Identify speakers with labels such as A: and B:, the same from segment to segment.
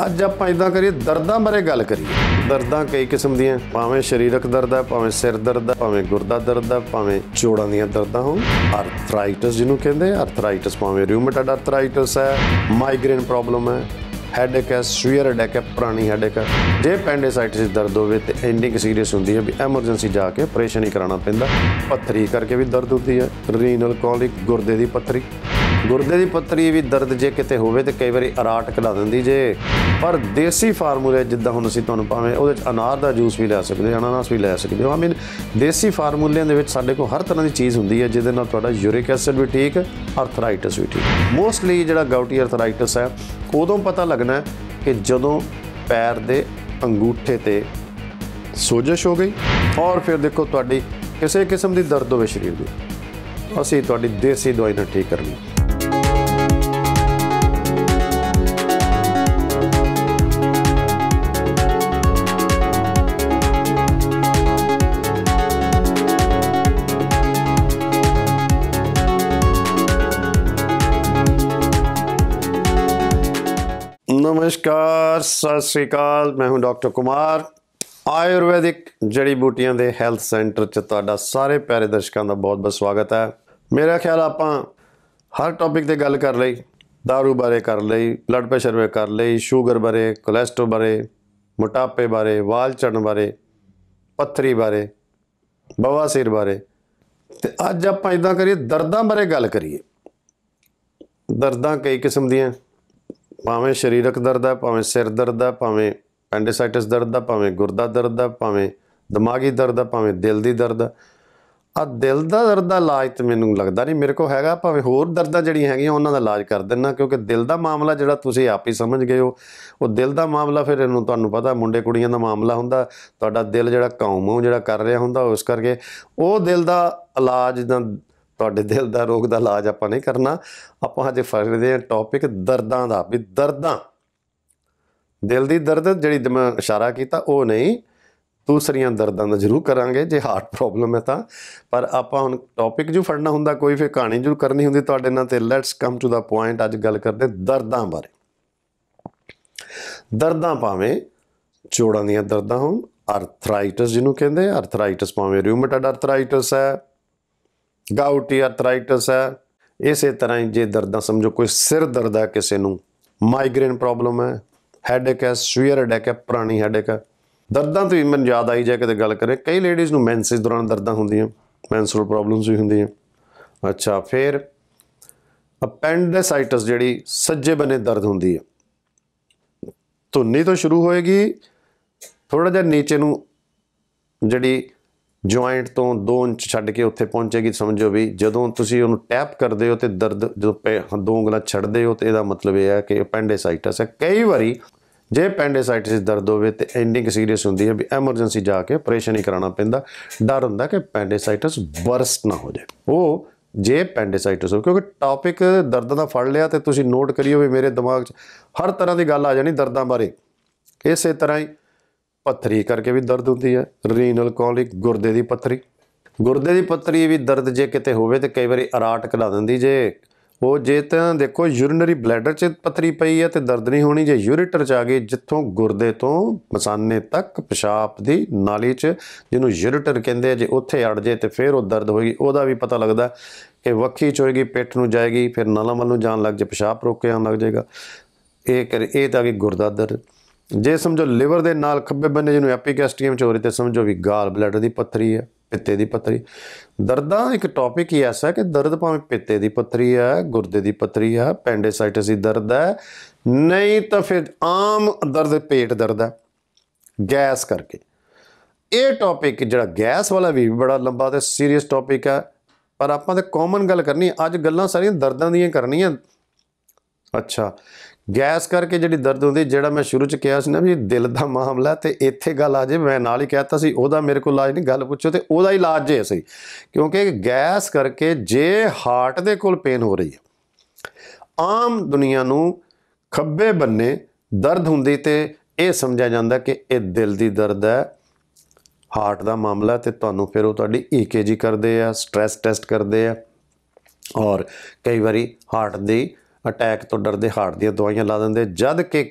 A: ਅੱਜ ਆਪਾਂ ਇਦਾਂ ਕਰੀਏ ਦਰਦਾਂ ਬਾਰੇ ਗੱਲ ਕਰੀਏ ਦਰਦਾਂ ਕਈ ਕਿਸਮ ਦੀਆਂ ਭਾਵੇਂ ਸਰੀਰਕ ਦਰਦ ਹੈ ਭਾਵੇਂ ਸਿਰ ਦਰਦ ਹੈ ਭਾਵੇਂ ਗੁਰਦਾ ਦਰਦ ਹੈ ਭਾਵੇਂ ਜੋੜਾਂ ਦੀਆਂ ਦਰਦਾਂ ਹੋਣ ਆਰਥਰਾਈਟਿਸ ਜਿਹਨੂੰ ਕਹਿੰਦੇ ਆਰਥਰਾਈਟਿਸ ਭਾਵੇਂ ਰਿਊਮੇਟਾਇਡ ਆਰਥਰਾਈਟਿਸ ਹੈ ਮਾਈਗ੍ਰੇਨ ਪ੍ਰੋਬਲਮ ਹੈ ਹੈਡੇਕ ਹੈ ਸਵੀਅਰ ਹੈਡੇਕ ਹੈ ਪੁਰਾਣੀ ਹੈਡੇਕ ਹੈ ਜੇ ਪੈਂਡੇਸਾਈਟਿਸ ਦਰਦ ਹੋਵੇ ਤੇ ਇੰਨੀ ਸੀਰੀਅਸ ਹੁੰਦੀ ਹੈ ਵੀ ਐਮਰਜੈਂਸੀ ਜਾ ਕੇ ਆਪਰੇਸ਼ਨ ਹੀ ਕਰਾਉਣਾ ਪੈਂਦਾ ਪੱਥਰੀ ਕਰਕੇ ਵੀ ਦਰਦ ਹੁੰਦੀ ਹੈ ਰੀਨਲ ਕੋਲਿਕ ਗੁਰਦੇ ਦੀ ਪੱਥਰੀ ਗੁਰਦੇ ਦੀ ਪੱਤਰੀ ਵੀ ਦਰਦ ਜੇ ਕਿਤੇ ਹੋਵੇ ਤੇ ਕਈ ਵਾਰੀ ਅਰਾਟ ਕਢਾ ਦਿੰਦੀ ਜੇ ਪਰ ਦੇਸੀ ਫਾਰਮੂਲੇ ਜਿੱਦਾਂ ਹੁਣ ਅਸੀਂ ਤੁਹਾਨੂੰ ਪਾਵੇਂ ਉਹਦੇ ਚ ਅਨਾਰ ਦਾ ਜੂਸ ਵੀ ਲੈ ਸਕਦੇ ਹਾਂ ਅਨਾਨਾਸ ਵੀ ਲੈ ਸਕਦੇ ਹਾਂ ਮੀਨ ਦੇਸੀ ਫਾਰਮੂਲਿਆਂ ਦੇ ਵਿੱਚ ਸਾਡੇ ਕੋਲ ਹਰ ਤਰ੍ਹਾਂ ਦੀ ਚੀਜ਼ ਹੁੰਦੀ ਹੈ ਜਿਹਦੇ ਨਾਲ ਤੁਹਾਡਾ ਯੂਰਿਕ ਐਸਿਡ ਵੀ ਠੀਕ ਆਰਥਰਾਈਟਿਸ ਵੀ ਠੀਕ ਮੋਸਟਲੀ ਜਿਹੜਾ ਗਾਊਟੀ ਆਰਥਰਾਈਟਿਸ ਹੈ ਉਦੋਂ ਪਤਾ ਲੱਗਣਾ ਹੈ ਕਿ ਜਦੋਂ ਪੈਰ ਦੇ ਅੰਗੂਠੇ ਤੇ ਸੋਜਸ਼ ਹੋ ਗਈ ਔਰ ਫਿਰ ਦੇਖੋ ਤੁਹਾਡੀ ਕਿਸੇ ਕਿਸਮ ਦੀ ਦਰਦ ਹੋਵੇ ਸਰੀਰ ਦੀ ਅਸੀਂ ਤੁਹਾਡੀ ਦੇਸੀ ਦਵਾਈ ਨਾਲ ਠੀਕ ਕਰਨੀ ਨਮਸਕਾਰ ਸਤਿ ਸ੍ਰੀ ਅਕਾਲ ਮੈਂ ਹਾਂ ਡਾਕਟਰ ਕੁਮਾਰ ਆਯੁਰਵੈਦਿਕ ਜੜੀ ਬੂਟੀਆਂ ਦੇ ਹੈਲਥ ਸੈਂਟਰ 'ਚ ਤੁਹਾਡਾ ਸਾਰੇ ਪਿਆਰੇ ਦਰਸ਼ਕਾਂ ਦਾ ਬਹੁਤ-ਬਹੁਤ ਸਵਾਗਤ ਹੈ ਮੇਰਾ ਖਿਆਲ ਆਪਾਂ ਹਰ ਟੌਪਿਕ ਤੇ ਗੱਲ ਕਰ ਲਈ ਦਾਰੂ ਬਾਰੇ ਕਰ ਲਈ ਬਲੱਡ ਪ੍ਰੈਸ਼ਰ ਬਾਰੇ ਕਰ ਲਈ ਸ਼ੂਗਰ ਬਾਰੇ ਕੋਲੇਸਟ੍ਰੋਲ ਬਾਰੇ ਮੋਟਾਪੇ ਬਾਰੇ ਵਾਲ ਚੜਨ ਬਾਰੇ ਪੱਥਰੀ ਬਾਰੇ ਬਵਾਸੀਰ ਬਾਰੇ ਤੇ ਅੱਜ ਆਪਾਂ ਇਦਾਂ ਕਰੀਏ ਦਰਦਾਂ ਬਾਰੇ ਗੱਲ ਕਰੀਏ ਦਰਦਾਂ ਕਈ ਕਿਸਮ ਦੀਆਂ ਭਾਵੇਂ ਸਰੀਰਕ ਦਰਦ ਹੈ ਭਾਵੇਂ ਸਿਰ ਦਰਦ ਹੈ ਭਾਵੇਂ ਐਂਡੇਸਾਈਟਿਸ ਦਰਦ ਦਾ ਭਾਵੇਂ ਗੁਰਦਾ ਦਰਦ ਦਾ ਭਾਵੇਂ ਦਿਮਾਗੀ ਦਰਦ ਦਾ ਭਾਵੇਂ ਦਿਲ ਦੀ ਦਰਦ ਆ ਦਿਲ ਦਾ ਦਰਦ ਦਾ ਇਲਾਜ ਤੇ ਮੈਨੂੰ ਲੱਗਦਾ ਨਹੀਂ ਮੇਰੇ ਕੋਲ ਹੈਗਾ ਭਾਵੇਂ ਹੋਰ ਦਰਦਾਂ ਜਿਹੜੀਆਂ ਹੈਗੀਆਂ ਉਹਨਾਂ ਦਾ ਇਲਾਜ ਕਰ ਦਿੰਨਾ ਕਿਉਂਕਿ ਦਿਲ ਦਾ ਮਾਮਲਾ ਜਿਹੜਾ ਤੁਸੀਂ ਆਪ ਹੀ ਸਮਝ ਗਏ ਹੋ ਉਹ ਦਿਲ ਦਾ ਮਾਮਲਾ ਫਿਰ ਇਹਨੂੰ ਤੁਹਾਨੂੰ ਪਤਾ ਮੁੰਡੇ ਕੁੜੀਆਂ ਦਾ ਮਾਮਲਾ ਹੁੰਦਾ ਤੁਹਾਡਾ ਦਿਲ ਜਿਹੜਾ ਕੌਮ ਉਹ ਜਿਹੜਾ ਕਰ ਰਿਹਾ ਹੁੰਦਾ ਉਸ ਕਰਕੇ ਉਹ ਦਿਲ ਦਾ ਇਲਾਜ ਦਾ ਤੁਹਾਡੇ ਦਿਲ ਦਾ ਰੋਗ ਦਾ ਇਲਾਜ ਆਪਾਂ ਨਹੀਂ ਕਰਨਾ ਆਪਾਂ ਅੱਜ ਫੜਦੇ ਹਾਂ ਟੌਪਿਕ ਦਰਦਾਂ ਦਾ ਵੀ ਦਰਦਾਂ ਦਿਲ ਦੀ ਦਰਦ ਜਿਹੜੀ ਮੈਂ ਇਸ਼ਾਰਾ ਕੀਤਾ ਉਹ ਨਹੀਂ ਦੂਸਰੀਆਂ ਦਰਦਾਂ ਦਾ ਜ਼ਰੂਰ ਕਰਾਂਗੇ ਜੇ ਹਾਰਟ ਪ੍ਰੋਬਲਮ ਹੈ ਤਾਂ ਪਰ ਆਪਾਂ ਹੁਣ ਟੌਪਿਕ ਜੋ ਫੜਨਾ ਹੁੰਦਾ ਕੋਈ ਫੇ ਕਹਾਣੀ ਜੋ ਕਰਨੀ ਹੁੰਦੀ ਤੁਹਾਡੇ ਨਾਲ ਤੇ let's come to the point ਅੱਜ ਗੱਲ ਕਰਦੇ ਦਰਦਾਂ ਬਾਰੇ ਦਰਦਾਂ ਭਾਵੇਂ ਜੋੜਾਂ ਦੀਆਂ ਦਰਦਾਂ ਹੋਣ ਆਰਥਰਾਈਟਿਸ ਜਿਹਨੂੰ ਕਹਿੰਦੇ ਆਰਥਰਾਈਟਿਸ ਭਾਵੇਂ ਰਿਊਮੇਟਾਇਡ ਆਰਥਰਾਈਟਿਸ ਹੈ ਗਾਊਟੀ ਆਰਥਰਾਈਟਿਸ ਹੈ ਇਸੇ ਤਰ੍ਹਾਂ ਹੀ ਜੇ ਦਰਦਾਂ ਸਮਝੋ ਕੋਈ ਸਿਰ ਦਰਦ ਹੈ ਕਿਸੇ ਨੂੰ ਮਾਈਗ੍ਰੇਨ ਪ੍ਰੋਬਲਮ ਹੈ ਹੈਡੇਕ ਹੈ ਸਵੀਅਰ ਹੈਡੇਕ ਹੈ ਪੁਰਾਣੀ ਹੈਡੇਕ ਹੈ ਦਰਦਾਂ ਤੋਂ ਵੀ ਮਨ ਯਾਦ ਆਈ ਜਾ ਕਿਤੇ ਗੱਲ ਕਰੇ ਕਈ ਲੇਡੀਜ਼ ਨੂੰ ਮੈਂਸਿਸ ਦੌਰਾਨ ਦਰਦਾਂ ਹੁੰਦੀਆਂ ਮੈਂਸਰਲ ਪ੍ਰੋਬਲਮਸ ਵੀ ਹੁੰਦੀਆਂ ਅੱਛਾ ਫਿਰ ਅਪੈਂਡਿਸਾਈਟਿਸ ਜਿਹੜੀ ਸੱਜੇ ਬਨੇ ਦਰਦ ਹੁੰਦੀ ਹੈ ਧੁੰਨੀ ਤੋਂ ਸ਼ੁਰੂ ਹੋਏਗੀ ਥੋੜਾ ਜਿਹਾ ਨੀਚੇ ਨੂੰ ਜਿਹੜੀ ਜੁਆਇੰਟ ਤੋਂ 2 ਇੰਚ ਛੱਡ ਕੇ ਉੱਥੇ ਪਹੁੰਚੇਗੀ ਸਮਝੋ ਵੀ ਜਦੋਂ ਤੁਸੀਂ ਉਹਨੂੰ ਟੈਪ ਕਰਦੇ ਹੋ ਤੇ ਦਰਦ ਜਦੋਂ ਦੋ ਉਂਗਲਾਂ ਛੱਡਦੇ ਹੋ ਤੇ ਇਹਦਾ ਮਤਲਬ ਇਹ ਹੈ ਕਿ ਐਪੈਂਡਿਸਾਈਟਸ ਹੈ ਕਈ ਵਾਰੀ ਜੇ ਐਪੈਂਡਿਸਾਈਟਸ ਦਰਦ ਹੋਵੇ ਤੇ ਐਂਡਿੰਗ ਸੀਰੀਅਸ ਹੁੰਦੀ ਹੈ ਵੀ ਐਮਰਜੈਂਸੀ ਜਾ ਕੇ ਆਪਰੇਸ਼ਨ ਹੀ ਕਰਾਉਣਾ ਪੈਂਦਾ ਡਰ ਹੁੰਦਾ ਕਿ ਐਪੈਂਡਿਸਾਈਟਸ ਬਰਸਟ ਨਾ ਹੋ ਜਾਏ ਉਹ ਜੇ ਐਪੈਂਡਿਸਾਈਟਸ ਹੋ ਕਿਉਂਕਿ ਟਾਪਿਕ ਦਰਦ ਦਾ ਫੜ ਲਿਆ ਤੇ ਤੁਸੀਂ ਨੋਟ ਕਰਿਓ ਵੀ ਮੇਰੇ ਦਿਮਾਗ 'ਚ ਹਰ ਤਰ੍ਹਾਂ ਦੀ ਗੱਲ ਆ ਜਾਣੀ ਦਰਦਾਂ ਬਾਰੇ ਇਸੇ ਤਰ੍ਹਾਂ ਹੀ ਪੱਥਰੀ ਕਰਕੇ ਵੀ ਦਰਦ ਹੁੰਦੀ ਹੈ ਰੀਨਲ ਕੋਲਿਕ ਗੁਰਦੇ ਦੀ ਪੱਥਰੀ ਗੁਰਦੇ ਦੀ ਪੱਥਰੀ ਵੀ ਦਰਦ ਜੇ ਕਿਤੇ ਹੋਵੇ ਤੇ ਕਈ ਵਾਰੀ ਅਰਾਟ ਕਢਾ ਦਿੰਦੀ ਜੇ ਉਹ ਜੇ ਤਾਂ ਦੇਖੋ ਯੂਰੀਨਰੀ ਬਲੈਡਰ 'ਚ ਪੱਥਰੀ ਪਈ ਹੈ ਤੇ ਦਰਦ ਨਹੀਂ ਹੋਣੀ ਜੇ ਯੂਰੀਟਰ 'ਚ ਆ ਗਈ ਜਿੱਥੋਂ ਗੁਰਦੇ ਤੋਂ ਮਸਾਨੇ ਤੱਕ ਪਿਸ਼ਾਬ ਦੀ ਨਾਲੀ 'ਚ ਜਿਹਨੂੰ ਯੂਰੀਟਰ ਕਹਿੰਦੇ ਆ ਜੇ ਉੱਥੇ ਅੜ ਜੇ ਤੇ ਫਿਰ ਉਹ ਦਰਦ ਹੋਏਗੀ ਉਹਦਾ ਵੀ ਪਤਾ ਲੱਗਦਾ ਕਿ ਵੱਖੀ 'ਚ ਹੋਏਗੀ ਪੇਟ ਨੂੰ ਜਾਏਗੀ ਫਿਰ ਨਾਲਾਂ ਵੱਲ ਨੂੰ ਜਾਣ ਲੱਗ ਜੇ ਪਿਸ਼ਾਬ ਰੋਕ ਕੇ ਆਉਣ ਲੱਗ ਜਾਏਗਾ ਇਹ ਕਰ ਇਹ ਤਾਂ ਕਿ ਗੁਰਦਾ ਦਰਦ ਜੇ ਸਮਝੋ ਲਿਵਰ ਦੇ ਨਾਲ ਖੱਬੇ ਬੰਨੇ ਜਿਹਨੂੰ ਐਪੀਕੈਸਟੀਅਮ ਚ ਹੋ ਰਹੀ ਤੇ ਸਮਝੋ ਵੀ ਗਾਲ ਬਲੈਡਰ ਦੀ ਪੱਥਰੀ ਹੈ ਪਿੱਤੇ ਦੀ ਪੱਥਰੀ ਦਰਦਾਂ ਇੱਕ ਟੌਪਿਕ ਹੀ ਐਸਾ ਕਿ ਦਰਦ ਭਾਵੇਂ ਪਿੱਤੇ ਦੀ ਪੱਥਰੀ ਹੈ ਗੁਰਦੇ ਦੀ ਪੱਥਰੀ ਹੈ ਪੈਂਡੇਸਾਈਟਸ ਦੀ ਦਰਦ ਹੈ ਨਹੀਂ ਤਾਂ ਫਿਰ ਆਮ ਦਰਦ ਪੇਟ ਦਰਦ ਹੈ ਗੈਸ ਕਰਕੇ ਇਹ ਟੌਪਿਕ ਜਿਹੜਾ ਗੈਸ ਵਾਲਾ ਵੀ ਬੜਾ ਲੰਬਾ ਤੇ ਸੀਰੀਅਸ ਟੌਪਿਕ ਹੈ ਪਰ ਆਪਾਂ ਤੇ ਕਾਮਨ ਗੱਲ ਕਰਨੀ ਅੱਜ ਗੱਲਾਂ ਸਾਰੀਆਂ ਦਰਦਾਂ ਦੀਆਂ ਕਰਨੀਆਂ ਅੱਛਾ ਗੈਸ ਕਰਕੇ ਜਿਹੜੀ ਦਰਦ ਹੁੰਦੀ ਜਿਹੜਾ ਮੈਂ ਸ਼ੁਰੂ ਚ ਕਿਹਾ ਸੀ ਨਾ ਵੀ ਦਿਲ ਦਾ ਮਾਮਲਾ ਤੇ ਇੱਥੇ ਗੱਲ ਆ ਜੇ ਮੈਂ ਨਾਲ ਹੀ ਕਹਿਤਾ ਸੀ ਉਹਦਾ ਮੇਰੇ ਕੋਲ ਇਲਾਜ ਨਹੀਂ ਗੱਲ ਪੁੱਛੋ ਤੇ ਉਹਦਾ ਇਲਾਜ ਜੇ ਸਹੀ ਕਿਉਂਕਿ ਗੈਸ ਕਰਕੇ ਜੇ ਹਾਰਟ ਦੇ ਕੋਲ ਪੇਨ ਹੋ ਰਹੀ ਹੈ ਆਮ ਦੁਨੀਆ ਨੂੰ ਖੱਬੇ ਬੰਨੇ ਦਰਦ ਹੁੰਦੀ ਤੇ ਇਹ ਸਮਝਿਆ ਜਾਂਦਾ ਕਿ ਇਹ ਦਿਲ ਦੀ ਦਰਦ ਹੈ ਹਾਰਟ ਦਾ ਮਾਮਲਾ ਤੇ ਤੁਹਾਨੂੰ ਫਿਰ ਉਹ ਤੁਹਾਡੀ ਈਕੇਜੀ e ਕਰਦੇ ਆ ਸਟ੍ਰੈਸ ਟੈਸਟ ਕਰਦੇ ਆ ਔਰ ਕਈ ਵਾਰੀ ਹਾਰਟ ਦੀ ਅਟੈਕ ਤੋਂ ਡਰਦੇ ਹਾਰਟ ਦੀਆਂ ਦਵਾਈਆਂ ਲਾ ਦਿੰਦੇ ਜਦ ਕਿ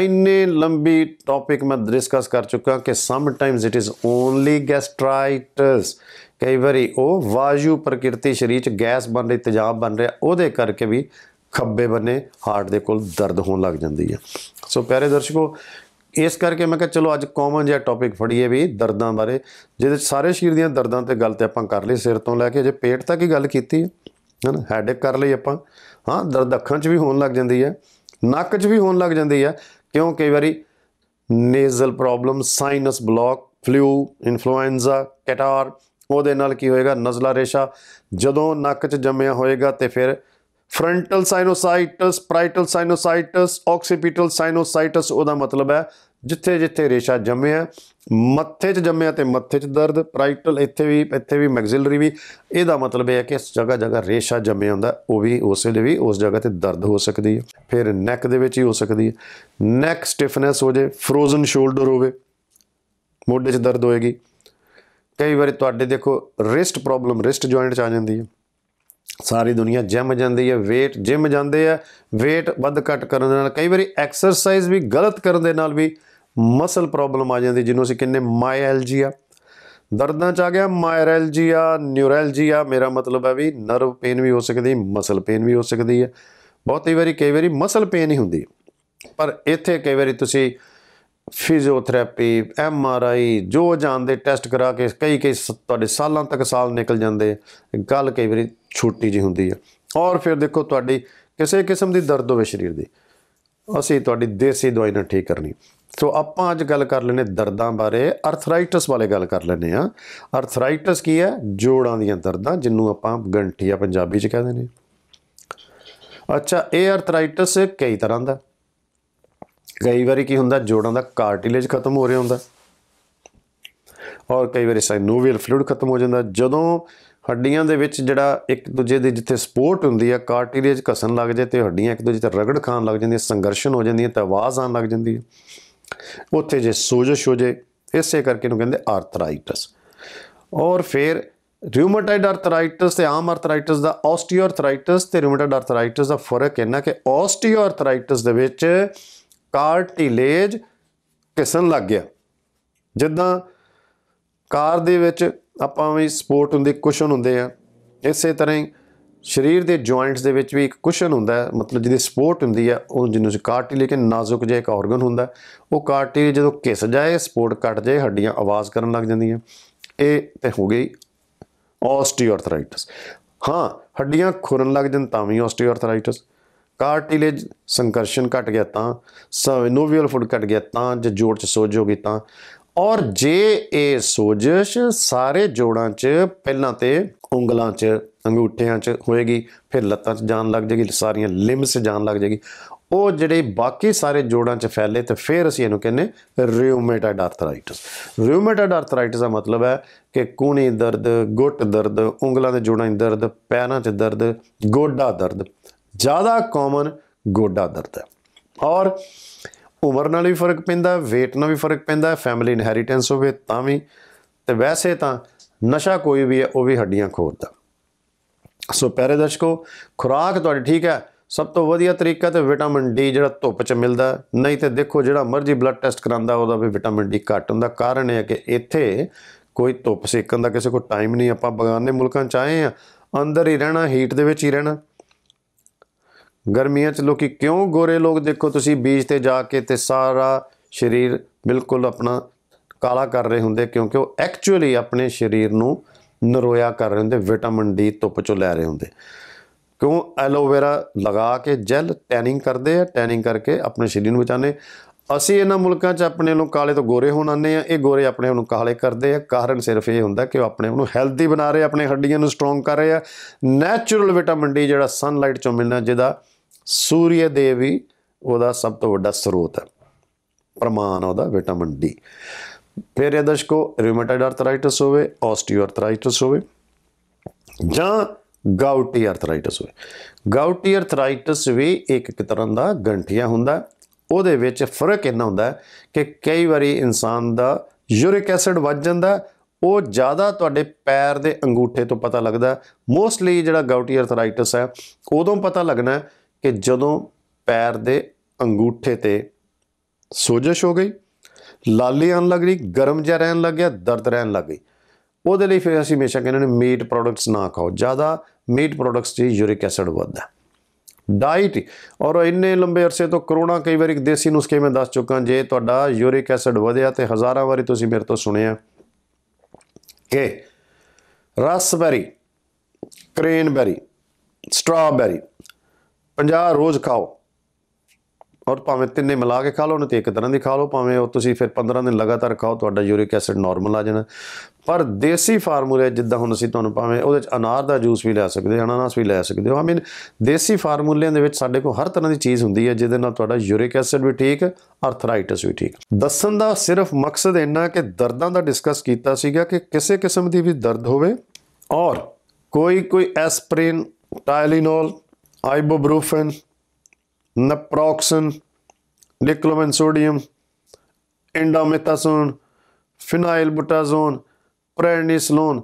A: ਇੰਨੇ ਲੰਬੀ ਟੌਪਿਕ ਮੈਂ ਡਿਸਕਸ ਕਰ ਚੁੱਕਾ ਕਿ sometimes it is only gastritis ਕਈ ਵਾਰੀ ਉਹ ਵਾਯੂ ਪ੍ਰਕਿਰਤੀ ਸਰੀਰ ਚ ਗੈਸ ਬਣ ਰਹੀ ਤੇਜ਼ਾਬ ਬਣ ਰਿਹਾ ਉਹਦੇ ਕਰਕੇ ਵੀ ਖੱਬੇ ਬੰਨੇ ਹਾਰਟ ਦੇ ਕੋਲ ਦਰਦ ਹੋਣ ਲੱਗ ਜਾਂਦੀ ਹੈ ਸੋ ਪਿਆਰੇ ਦਰਸ਼ਕੋ ਇਸ ਕਰਕੇ ਮੈਂ ਕਿਹਾ ਚਲੋ ਅੱਜ ਕਾਮਨ ਜਿਹਾ ਟੌਪਿਕ ਫੜੀਏ ਵੀ ਦਰਦਾਂ ਬਾਰੇ ਜਿਹਦੇ ਸਾਰੇ ਸਰੀਰ ਦੀਆਂ ਦਰਦਾਂ ਤੇ ਗੱਲ ਤੇ ਆਪਾਂ ਕਰ ਲਈ ਸਿਰ ਤੋਂ ਲੈ ਕੇ ਜੇ ਪੇਟ ਤੱਕ ਹੀ ਗੱਲ ਕੀਤੀ ਹੈ ਹਨਾ ਹੈਡੇਕ ਕਰ ਲਈ ਆਪਾਂ ਹਾਂ ਦਰਦ ਅੱਖਾਂ 'ਚ ਵੀ ਹੋਣ ਲੱਗ ਜਾਂਦੀ ਹੈ ਨੱਕ 'ਚ ਵੀ ਹੋਣ ਲੱਗ ਜਾਂਦੀ ਹੈ ਕਿਉਂ ਕਈ ਵਾਰੀ nasal problem sinus block flu influenza catarrh ਉਹਦੇ ਨਾਲ ਕੀ ਹੋਏਗਾ ਨਜ਼ਲਾ ਰੇਸ਼ਾ ਜਦੋਂ ਨੱਕ 'ਚ ਜੰਮਿਆ ਹੋਏਗਾ ਤੇ ਫਿਰ ਫਰੰਟਲ ਸਾਈਨੋਸਾਈਟਸ ਪ੍ਰਾਈਟਲ ਸਾਈਨੋਸਾਈਟਸ ਆਕਸੀਪੀਟਲ ਸਾਈਨੋਸਾਈਟਸ ਉਹਦਾ ਮਤਲਬ ਹੈ ਜਿੱਥੇ ਜਿੱਥੇ ਰੇਸ਼ਾ ਜੰਮਿਆ ਮੱਥੇ 'ਚ ਜੰਮਿਆ ਤੇ ਮੱਥੇ 'ਚ ਦਰਦ ਪ੍ਰਾਈਟਲ ਇੱਥੇ ਵੀ ਇੱਥੇ ਵੀ ਮੈਗਜ਼ਿਲਰੀ ਵੀ ਇਹਦਾ ਮਤਲਬ ਇਹ ਹੈ ਕਿ ਇਸ ਜਗ੍ਹਾ ਜਗ੍ਹਾ ਰੇਸ਼ਾ ਜੰਮਿਆ ਹੁੰਦਾ ਉਹ ਵੀ ਉਸੇ ਦੇ ਵੀ ਉਸ ਜਗ੍ਹਾ ਤੇ ਦਰਦ ਹੋ ਸਕਦੀ ਹੈ ਫਿਰ ਨੈਕ ਦੇ ਵਿੱਚ ਹੀ ਹੋ ਸਕਦੀ ਹੈ ਨੈਕ ਸਟਿਫਨੈਸ ਹੋ ਜੇ ਫਰੋਜ਼ਨ ਸ਼ੋਲਡਰ ਹੋਵੇ ਮੋਢੇ 'ਚ ਦਰਦ ਹੋਏਗੀ ਕਈ ਵਾਰੀ ਤੁਹਾਡੇ ਦੇਖੋ ਰਿਸਟ ਪ੍ਰੋਬਲਮ ਰਿਸਟ ਜੁਆਇੰਟ 'ਚ ਆ ਜਾਂਦੀ ਹੈ ਸਾਰੀ ਦੁਨੀਆ ਜਿਮ ਜਾਂਦੀ ਹੈ weight ਜਿਮ ਜਾਂਦੇ ਆ weight ਵੱਧ ਘਟ ਕਰਨ ਦੇ ਨਾਲ ਕਈ ਵਾਰੀ ਐਕਸਰਸਾਈਜ਼ ਵੀ ਗਲਤ ਕਰਨ ਦੇ ਨਾਲ ਵੀ ਮਸਲ ਪ੍ਰੋਬਲਮ ਆ ਜਾਂਦੀ ਜਿਹਨੂੰ ਅਸੀਂ ਕਿੰਨੇ ਮਾਇਲਜੀਆ ਦਰਦਾਂ ਚ ਆ ਗਿਆ ਮਾਇਰਲਜੀਆ ਨਿਊਰਲਜੀਆ ਮੇਰਾ ਮਤਲਬ ਹੈ ਵੀ ਨਰਵ ਪੇਨ ਵੀ ਹੋ ਸਕਦੀ ਮਸਲ ਪੇਨ ਵੀ ਹੋ ਸਕਦੀ ਹੈ ਬਹੁਤੀ ਵਾਰੀ ਕਈ ਵਾਰੀ ਮਸਲ ਪੇਨ ਹੀ ਹੁੰਦੀ ਪਰ ਇੱਥੇ ਕਈ ਵਾਰੀ ਤੁਸੀਂ ਫਿਜ਼ੀਓਥੈਰੇਪੀ ਐਮ ਆਰ ਆਈ ਜੋ ਜਾਣਦੇ ਟੈਸਟ ਕਰਾ ਕੇ ਕਈ ਕਈ ਤੁਹਾਡੇ ਸਾਲਾਂ ਤੱਕ ਸਾਲ ਨਿਕਲ ਜਾਂਦੇ ਗੱਲ ਕਈ ਵਾਰੀ ਛੋਟੀ ਜੀ ਹੁੰਦੀ ਹੈ ਔਰ ਫਿਰ ਦੇਖੋ ਤੁਹਾਡੀ ਕਿਸੇ ਕਿਸਮ ਦੀ ਦਰਦ ਹੋਵੇ ਸਰੀਰ ਦੀ ਅਸੀਂ ਤੁਹਾਡੀ ਦੇਸੀ ਦਵਾਈ ਨਾਲ ਠੀਕ ਕਰਨੀ ਸੋ ਆਪਾਂ ਅੱਜ ਗੱਲ ਕਰ ਲੈਨੇ ਦਰਦਾਂ ਬਾਰੇ ਆਰਥਰਾਈਟਿਸ ਵਾਲੇ ਗੱਲ ਕਰ ਲੈਨੇ ਆ ਆਰਥਰਾਈਟਿਸ ਕੀ ਹੈ ਜੋੜਾਂ ਦੀਆਂ ਦਰਦਾਂ ਜਿੰਨੂੰ ਆਪਾਂ ਗੰਠੀਆ ਪੰਜਾਬੀ ਚ ਕਹਿੰਦੇ ਨੇ ਅੱਛਾ ਇਹ ਆਰਥਰਾਈਟਿਸ ਕਈ ਤਰ੍ਹਾਂ ਦਾ ਕਈ ਵਾਰੀ ਕੀ ਹੁੰਦਾ ਜੋੜਾਂ ਦਾ ਕਾਰਟਿਲੇਜ ਖਤਮ ਹੋ ਰਿਹਾ ਹੁੰਦਾ ਔਰ ਕਈ ਵਾਰੀ ਸਾਈਨੋਵੀਅਲ ਫਲੂਇਡ ਖਤਮ ਹੋ ਜਾਂਦਾ ਜਦੋਂ ਹੱਡੀਆਂ ਦੇ ਵਿੱਚ ਜਿਹੜਾ ਇੱਕ ਦੂਜੇ ਦੇ ਜਿੱਥੇ ਸਪੋਰਟ ਹੁੰਦੀ ਆ ਕਾਰਟਿਲੇਜ ਘਸਣ ਲੱਗ ਜਾਏ ਤੇ ਹੱਡੀਆਂ ਇੱਕ ਦੂਜੇ ਤੇ ਰਗੜ ਖਾਣ ਲੱਗ ਜਾਂਦੀਆਂ ਸੰਘਰਸ਼ਣ ਹੋ ਜਾਂਦੀਆਂ ਤੇ ਆਵਾਜ਼ ਆਣ ਲੱਗ ਜਾਂਦੀ ਹੈ ਉੱਥੇ ਜੇ ਸੋਜਸ਼ ਹੋ ਜੇ ਇਸੇ ਕਰਕੇ ਨੂੰ ਕਹਿੰਦੇ ਆਰਥਰਾਈਟਸ ਔਰ ਫਿਰ ਰਿਊਮਟਾਇਡ ਆਰਥਰਾਈਟਸ ਤੇ ਆਮ ਆਰਥਰਾਈਟਸ ਦਾ ਆਸਟੀਓਆਰਥਰਾਈਟਸ ਤੇ ਰਿਊਮਟਾਇਡ ਆਰਥਰਾਈਟਸ ਦਾ ਫਰਕ ਇਹਨਾਂ ਕਿ ਆਸਟੀਓਆਰਥਰਾਈਟਸ ਦੇ ਵਿੱਚ ਕਾਰਟਿਲੇਜ ਕਿਸਨ ਲੱਗ ਗਿਆ ਜਿੱਦਾਂ ਕਾਰ ਦੇ ਵਿੱਚ ਆਪਾਂ ਵੀ ਸਪੋਰਟ ਹੁੰਦੇ ਕੁਸ਼ਨ ਹੁੰਦੇ ਆ ਇਸੇ ਤਰ੍ਹਾਂ ਹੀ ਸਰੀਰ ਦੇ ਜੁਆਇੰਟਸ ਦੇ ਵਿੱਚ ਵੀ ਇੱਕ ਕੁਸ਼ਨ ਹੁੰਦਾ ਮਤਲਬ ਜਿਹਦੀ ਸਪੋਰਟ ਹੁੰਦੀ ਆ ਉਹ ਜਿਹਨੂੰ ਕਾਰਟਿਲੇਜ ਲੇਕਿਨ ਨਾਜ਼ੁਕ ਜਿਹਾ ਇੱਕ ਆਰਗਨ ਹੁੰਦਾ ਉਹ ਕਾਰਟਿਲੇਜ ਜਦੋਂ ਕਿਸ ਜਾਏ ਸਪੋਰਟ ਕੱਟ ਜਾਏ ਹੱਡੀਆਂ ਆਵਾਜ਼ ਕਰਨ ਲੱਗ ਜਾਂਦੀਆਂ ਇਹ ਤੇ ਹੋ ਗਈ ਆਸਟੀਓਆਰਥਰਾਈਟਿਸ ਹਾਂ ਹੱਡੀਆਂ ਖੁਰਨ ਲੱਗ ਜਾਂ ਤਾਂ ਵੀ ਆਸਟੀਓਆਰਥਰਾਈਟਿਸ ਕਾਰਟਿਲੇਜ ਸੰਕਰਸ਼ਣ ਘਟ ਗਿਆ ਤਾਂ ਸੈਨੋਵੀਅਲ ਫੁੱਡ ਘਟ ਗਿਆ ਤਾਂ ਜੇ ਜੋੜ 'ਚ ਸੋਜ ਹੋ ਗਈ ਤਾਂ ਔਰ ਜੇ ਇਹ ਸੋਜਿਸ਼ ਸਾਰੇ ਜੋੜਾਂ 'ਚ ਪਹਿਲਾਂ ਤੇ ਉਂਗਲਾਂ 'ਚ ਅੰਗੂਠਿਆਂ 'ਚ ਹੋਏਗੀ ਫਿਰ ਲੱਤਾਂ 'ਚ ਜਾਣ ਲੱਗ ਜੇਗੀ ਸਾਰੀਆਂ ਲਿੰਬਸ ਜਾਣ ਲੱਗ ਜੇਗੀ ਉਹ ਜਿਹੜੇ ਬਾਕੀ ਸਾਰੇ ਜੋੜਾਂ 'ਚ ਫੈਲੇ ਤੇ ਫਿਰ ਅਸੀਂ ਇਹਨੂੰ ਕਹਿੰਨੇ ਰਿਊਮੇਟਾਇਡ ਆਰਥਰਾਈਟਿਸ ਰਿਊਮੇਟਾਇਡ ਆਰਥਰਾਈਟਿਸ ਦਾ ਮਤਲਬ ਹੈ ਕਿ ਕੂਣੀ ਦਰਦ ਗੁੱਟ ਦਰਦ ਉਂਗਲਾਂ ਦੇ ਜੋੜਾਂ ਦੇ ਦਰਦ ਪੈਰਾਂ 'ਚ ਦਰਦ ਗੋਡਾ ਦਰਦ ਜ਼ਿਆਦਾ ਕਾਮਨ ਗੋਡਾ ਦਰਦ ਹੈ ਔਰ ਉਮਰ ਨਾਲ ਵੀ ਫਰਕ ਪੈਂਦਾ ਹੈ weight ਨਾਲ ਵੀ ਫਰਕ ਪੈਂਦਾ ਹੈ ਫੈਮਿਲੀ ਇਨਹੈਰੀਟੈਂਸ ਹੋਵੇ ਤਾਂ ਵੀ ਤੇ ਵੈਸੇ ਤਾਂ ਨਸ਼ਾ ਕੋਈ ਵੀ ਹੈ ਉਹ ਵੀ ਹੱਡੀਆਂ ਖੋਰਦਾ ਸੋ ਪਿਆਰੇ ਦਰਸ਼ਕੋ ਖੁਰਾਕ ਤੁਹਾਡੀ ਠੀਕ ਹੈ ਸਭ ਤੋਂ ਵਧੀਆ ਤਰੀਕਾ ਤੇ ਵਿਟਾਮਿਨ ਡੀ ਜਿਹੜਾ ਧੁੱਪ 'ਚ ਮਿਲਦਾ ਨਹੀਂ ਤੇ ਦੇਖੋ ਜਿਹੜਾ ਮਰਜ਼ੀ ਬਲੱਡ ਟੈਸਟ ਕਰਾਂਦਾ ਉਹਦਾ ਵੀ ਵਿਟਾਮਿਨ ਡੀ ਘੱਟ ਹੁੰਦਾ ਕਾਰਨ ਹੈ ਕਿ ਇੱਥੇ ਕੋਈ ਧੁੱਪ ਸੇਕਣ ਦਾ ਕਿਸੇ ਕੋਲ ਟਾਈਮ ਨਹੀਂ ਆਪਾਂ ਬਗਾਨੇ ਮੁਲਕਾਂ 'ਚ ਆਏ ਆ ਅੰਦਰ ਹੀ ਰਹਿਣਾ ਹੀਟ ਦੇ ਵਿੱਚ ਹੀ ਰਹਿਣਾ ਗਰਮੀਆਂ 'ਚ ਲੋਕੀ ਕਿਉਂ ਗੋਰੇ ਲੋਕ ਦੇਖੋ ਤੁਸੀਂ ਬੀਚ ਤੇ ਜਾ ਕੇ ਤੇ ਸਾਰਾ ਸਰੀਰ ਬਿਲਕੁਲ ਆਪਣਾ ਕਾਲਾ ਕਰ ਰਹੇ ਹੁੰਦੇ ਕਿਉਂਕਿ ਉਹ ਐਕਚੁਅਲੀ ਆਪਣੇ ਸਰੀਰ ਨੂੰ ਨਰੋਇਆ ਕਰ ਰਹੇ ਹੁੰਦੇ ਵਿਟਾਮਿਨ ਡੀ ਧੁੱਪ ਚੋਂ ਲੈ ਰਹੇ ਹੁੰਦੇ ਕਿਉਂ ਐਲੋਵੇਰਾ ਲਗਾ ਕੇ ਜੈਲ ਟੈਨਿੰਗ ਕਰਦੇ ਆ ਟੈਨਿੰਗ ਕਰਕੇ ਆਪਣੇ ਸਰੀਰ ਨੂੰ ਬਚਾਉਂਦੇ ਅਸੀਂ ਇਹਨਾਂ ਮੁਲਕਾਂ 'ਚ ਆਪਣੇ ਨੂੰ ਕਾਲੇ ਤੋਂ ਗੋਰੇ ਹੋਣ ਆਨੇ ਆ ਇਹ ਗੋਰੇ ਆਪਣੇ ਨੂੰ ਕਾਲੇ ਕਰਦੇ ਆ ਕਾਰਨ ਸਿਰਫ ਇਹ ਹੁੰਦਾ ਕਿ ਉਹ ਆਪਣੇ ਨੂੰ ਹੈਲਦੀ ਬਣਾ ਰਹੇ ਆਪਣੇ ਹੱਡੀਆਂ ਨੂੰ ਸਟਰੋਂਗ ਕਰ ਰਹੇ ਆ ਨੈਚੁਰਲ ਵਿਟਾਮਿਨ ਡੀ ਜਿਹੜਾ ਸਨਲਾਈਟ ਚੋਂ ਮਿਲਣਾ ਜਿਹਦਾ ਸੂਰਯ ਦੇਵੀ ਉਹਦਾ ਸਭ ਤੋਂ ਵੱਡਾ ਸਰੋਤ ਹੈ ਪ੍ਰਮਾਨ ਉਹਦਾ ਵਿਟਾਮਿਨ ਡੀ ਫਿਰ ਇਹ ਦਸ਼ਕੋ ਰਿਊਮੇਟਾਇਡ ਆਰਥਰਾਈਟਿਸ ਹੋਵੇ ਆਰਥਰਾਈਟਿਸ ਹੋਵੇ ਜਾਂ ਗਾਊਟੀ ਆਰਥਰਾਈਟਿਸ ਹੋਵੇ ਗਾਊਟੀ ਆਰਥਰਾਈਟਿਸ ਵੀ ਇੱਕ ਇੱਕ ਤਰ੍ਹਾਂ ਦਾ ਗੰਠੀਆ ਹੁੰਦਾ ਉਹਦੇ ਵਿੱਚ ਫਰਕ ਇਹਨਾਂ ਹੁੰਦਾ ਕਿ ਕਈ ਵਾਰੀ ਇਨਸਾਨ ਦਾ ਯੂਰਿਕ ਐਸਿਡ ਵੱਜ ਜਾਂਦਾ ਉਹ ਜ਼ਿਆਦਾ ਤੁਹਾਡੇ ਪੈਰ ਦੇ ਅੰਗੂਠੇ ਤੋਂ ਪਤਾ ਲੱਗਦਾ ਮੋਸਟਲੀ ਜਿਹੜਾ ਗਾਊਟੀ ਆਰਥਰਾਈਟਿਸ ਹੈ ਉਦੋਂ ਪਤਾ ਲੱਗਣਾ ਕਿ ਜਦੋਂ ਪੈਰ ਦੇ ਅੰਗੂਠੇ ਤੇ ਸੋਜਸ਼ ਹੋ ਗਈ ਲਾਲੀ ਆਣ ਲੱਗ ਰਹੀ ਗਰਮ ਜਿਹਾ ਰਹਿਣ ਲੱਗ ਗਿਆ ਦਰਦ ਰਹਿਣ ਲੱਗ ਗਈ ਉਹਦੇ ਲਈ ਫਿਰ ਅਸੀਂ ਹਮੇਸ਼ਾ ਕਹਿੰਦੇ ਨੇ ਮੀਟ ਪ੍ਰੋਡਕਟਸ ਨਾ ਖਾਓ ਜ਼ਿਆਦਾ ਮੀਟ ਪ੍ਰੋਡਕਟਸ 'ਚ ਯੂਰਿਕ ਐਸਿਡ ਵੱਧਦਾ ਡਾਈਟ ਔਰ ਇੰਨੇ ਲੰਬੇ ਅਰਸੇ ਤੋਂ ਕਰੋਨਾ ਕਈ ਵਾਰੀ ਦੇਸੀ ਨੁਸਖੇ ਮੈਂ ਦੱਸ ਚੁੱਕਾ ਜੇ ਤੁਹਾਡਾ ਯੂਰਿਕ ਐਸਿਡ ਵਧਿਆ ਤੇ ਹਜ਼ਾਰਾਂ ਵਾਰੀ ਤੁਸੀਂ ਮੇਰੇ ਤੋਂ ਸੁਣਿਆ ਕਿ ਰਸਬੈਰੀ ਕ੍ਰੇਨਬੈਰੀ ਸਟ੍ਰਾਬੈਰੀ 50 ਰੋਜ਼ ਖਾਓ ਔਰ ਭਾਵੇਂ ਤਿੰਨੇ ਮਿਲਾ ਕੇ ਖਾ ਲਓ ਨਾ ਤੇ ਇੱਕ ਤਰ੍ਹਾਂ ਦੀ ਖਾ ਲਓ ਭਾਵੇਂ ਉਹ ਤੁਸੀਂ ਫਿਰ 15 ਦਿਨ ਲਗਾਤਾਰ ਖਾਓ ਤੁਹਾਡਾ ਯੂਰਿਕ ਐਸਿਡ ਨਾਰਮਲ ਆ ਜਾਣਾ ਪਰ ਦੇਸੀ ਫਾਰਮੂਲੇ ਜਿੱਦਾਂ ਹੁਣ ਅਸੀਂ ਤੁਹਾਨੂੰ ਭਾਵੇਂ ਉਹਦੇ ਚ ਅਨਾਰ ਦਾ ਜੂਸ ਵੀ ਲੈ ਸਕਦੇ ਹਾਂ ਅਨਾਨਾਸ ਵੀ ਲੈ ਸਕਦੇ ਹੋ ਆਈ ਮੀਨ ਦੇਸੀ ਫਾਰਮੂਲਿਆਂ ਦੇ ਵਿੱਚ ਸਾਡੇ ਕੋਲ ਹਰ ਤਰ੍ਹਾਂ ਦੀ ਚੀਜ਼ ਹੁੰਦੀ ਹੈ ਜਿਹਦੇ ਨਾਲ ਤੁਹਾਡਾ ਯੂਰਿਕ ਐਸਿਡ ਵੀ ਠੀਕ ਆਰਥਰਾਈਟਿਸ ਵੀ ਠੀਕ ਦੱਸਣ ਦਾ ਸਿਰਫ ਮਕਸਦ ਇੰਨਾ ਕਿ ਦਰਦਾਂ ਦਾ ਡਿਸਕਸ ਕੀਤਾ ਸੀਗਾ ਕਿ ਕਿਸੇ ਕਿਸਮ ਦੀ ਵੀ ਦਰਦ ਹੋਵੇ ਔਰ ਕੋਈ ਕੋਈ ਐਸਪਰੀਨ ਟਾਇਲਿਨੋਲ ਆਈਬੋਬਰੂਫਨ ਨਪਰੋਕਸਨ ਡਿਕਲੋਮਨ ਸੋਡੀਅਮ ਇੰਡੋਮੈਥਾਸੋਨ ਫਿਨਾਈਲ ਬੁਟਾਜ਼ੋਨ ਪ੍ਰੈਡਨੀਸਲੋਨ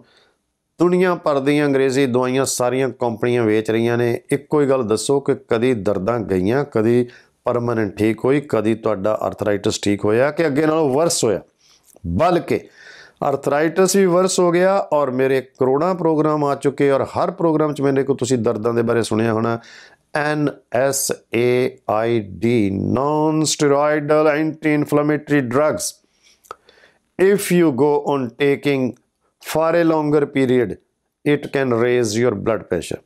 A: ਦੁਨੀਆ ਭਰ ਦੀਆਂ ਅੰਗਰੇਜ਼ੀ ਦਵਾਈਆਂ ਸਾਰੀਆਂ ਕੰਪਨੀਆਂ ਵੇਚ ਰਹੀਆਂ ਨੇ ਇੱਕੋ ਹੀ ਗੱਲ ਦੱਸੋ ਕਿ ਕਦੀ ਦਰਦਾਂ ਗਈਆਂ ਕਦੀ ਪਰਮਨੈਂਟ ਠੀਕ ਹੋਈ ਕਦੀ ਤੁਹਾਡਾ ਆਰਥਰਾਈਟਿਸ ਠੀਕ ਹੋਇਆ ਕਿ ਅੱਗੇ ਨਾਲੋਂ ਵਰਸ ਹੋਇਆ ਬਲਕਿ ਆਰਥਰਾਈਟਸ ਵੀ ਵਰਸ ਹੋ ਗਿਆ ਔਰ ਮੇਰੇ ਕਰੋਨਾ ਪ੍ਰੋਗਰਾਮ ਆ ਚੁੱਕੇ ਔਰ ਹਰ ਪ੍ਰੋਗਰਾਮ 'ਚ ਮੈਨੇ ਕੋ ਤੁਸੀਂ ਦਰਦਾਂ ਦੇ ਬਾਰੇ ਸੁਣਿਆ ਹੋਣਾ N S A I D non steroidal anti inflammatory drugs if you go on taking for a longer period it can raise your blood pressure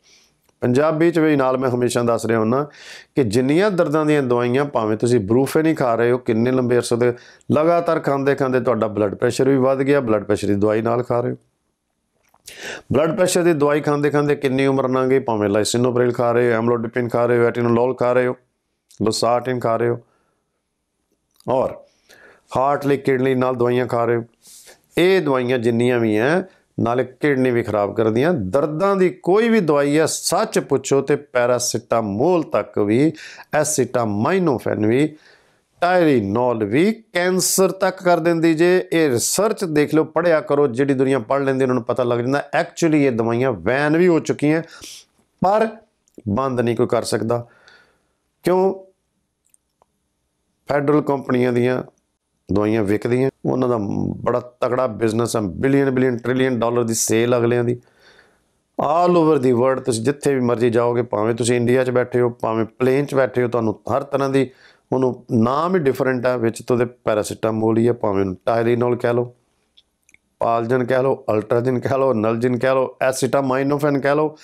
A: Punjabi ਚ ਵੀ ਨਾਲ ਮੈਂ ਹਮੇਸ਼ਾ ਦੱਸ ਰਿਹਾ ਹੁੰਨਾ ਕਿ ਜਿੰਨੀਆਂ ਦਰਦਾਂ ਦੀਆਂ ਦਵਾਈਆਂ ਭਾਵੇਂ ਤੁਸੀਂ ਬਰੂਫੇ ਨਹੀਂ ਖਾ ਰਹੇ ਹੋ ਕਿੰਨੇ ਲੰਬੇ ਅਰਸੇ ਦੇ ਲਗਾਤਾਰ ਖਾਂਦੇ ਖਾਂਦੇ ਤੁਹਾਡਾ ਬਲੱਡ ਪ੍ਰੈਸ਼ਰ ਵੀ ਵੱਧ ਗਿਆ ਬਲੱਡ ਪ੍ਰੈਸ਼ਰ ਦੀ ਦਵਾਈ ਨਾਲ ਖਾ ਰਹੇ ਹੋ ਬਲੱਡ ਪ੍ਰੈਸ਼ਰ ਦੀ ਦਵਾਈ ਖਾਂਦੇ ਖਾਂਦੇ ਕਿੰਨੀ ਉਮਰ ਨਾਂਗੇ ਗਈ ਭਾਵੇਂ ਲਾਈਸਿਨੋਪ੍ਰਿਲ ਖਾ ਰਹੇ ਹੋ ਐਮਲੋਡਿਪਿਨ ਖਾ ਰਹੇ ਹੋ ਐਟਿਨੋਲੋਲ ਖਾ ਰਹੇ ਹੋ ਲੋਸਾਰਟਿਨ ਖਾ ਰਹੇ ਹੋ ਔਰ ਹਾਰਟ ਲਈ ਕਿਡਨੀ ਨਾਲ ਦਵਾਈਆਂ ਖਾ ਰਹੇ ਹੋ ਇਹ ਦਵਾਈਆਂ ਜਿੰਨੀਆਂ ਵੀ ਐ ਨਾਲੇ ਕਿਡਨੀ ਵੀ ਖਰਾਬ ਕਰਦੀਆਂ ਦਰਦਾਂ ਦੀ ਕੋਈ ਵੀ ਦਵਾਈ ਹੈ ਸੱਚ ਪੁੱਛੋ ਤੇ ਪੈਰਾਸੀਟਾਮੋਲ ਤੱਕ ਵੀ ਐਸੀਟਾਮਾਈਨੋਫੈਨ ਵੀ ਟਾਇਰੀਨੋਲ ਵੀ ਕੈਂਸਰ ਤੱਕ ਕਰ ਦਿੰਦੀ ਜੇ ਇਹ ਰਿਸਰਚ ਦੇਖ ਲਓ ਪੜਿਆ ਕਰੋ ਜਿਹੜੀ ਦੁਨੀਆ ਪੜ ਲੈਂਦੀ ਉਹਨਾਂ ਨੂੰ ਪਤਾ ਲੱਗ ਜਾਂਦਾ ਐਕਚੁਅਲੀ ਇਹ ਦਵਾਈਆਂ ਵੈਨ ਵੀ ਹੋ ਚੁੱਕੀਆਂ ਪਰ ਬੰਦ ਨਹੀਂ ਕੋਈ ਕਰ ਸਕਦਾ ਕਿਉਂ ਫੈਡਰਲ ਕੰਪਨੀਆਂ ਦੀਆਂ ਦਵਾਈਆਂ ਵਿਕਦੀਆਂ ਉਹਨਾਂ ਦਾ ਬੜਾ ਤਕੜਾ ਬਿਜ਼ਨਸ ਹੈ ਬਿਲੀਅਨ ਬਿਲੀਅਨ ਟ੍ਰਿਲੀਅਨ ਡਾਲਰ ਦੀ ਸੇਲ ਅਗਲਿਆਂ ਦੀ ਆਲ ਓਵਰ ਦੀ ਵਰਲਡ ਤੁਸੀਂ ਜਿੱਥੇ ਵੀ ਮਰਜ਼ੀ ਜਾਓਗੇ ਭਾਵੇਂ ਤੁਸੀਂ ਇੰਡੀਆ 'ਚ ਬੈਠੇ ਹੋ ਭਾਵੇਂ ਪਲੇਨ 'ਚ ਬੈਠੇ ਹੋ ਤੁਹਾਨੂੰ ਹਰ ਤਰ੍ਹਾਂ ਦੀ ਉਹਨੂੰ ਨਾਮ ਹੀ ਡਿਫਰੈਂਟ ਹੈ ਵਿੱਚ ਤੋਂ ਦੇ ਪੈਰਾਸੀਟਾਮੋਲ ਹੀ ਆ ਭਾਵੇਂ ਟਾਇਰੀਨੋਲ ਕਹਿ ਲਓ ਪਾਲਜਨ ਕਹਿ ਲਓ ਅਲਟਰਾਜਨ ਕਹਿ ਲਓ ਨਲਜਨ ਕਹਿ ਲਓ ਐਸੀਟਾਮਾਈਨੋਫੈਨ ਕਹਿ ਲਓ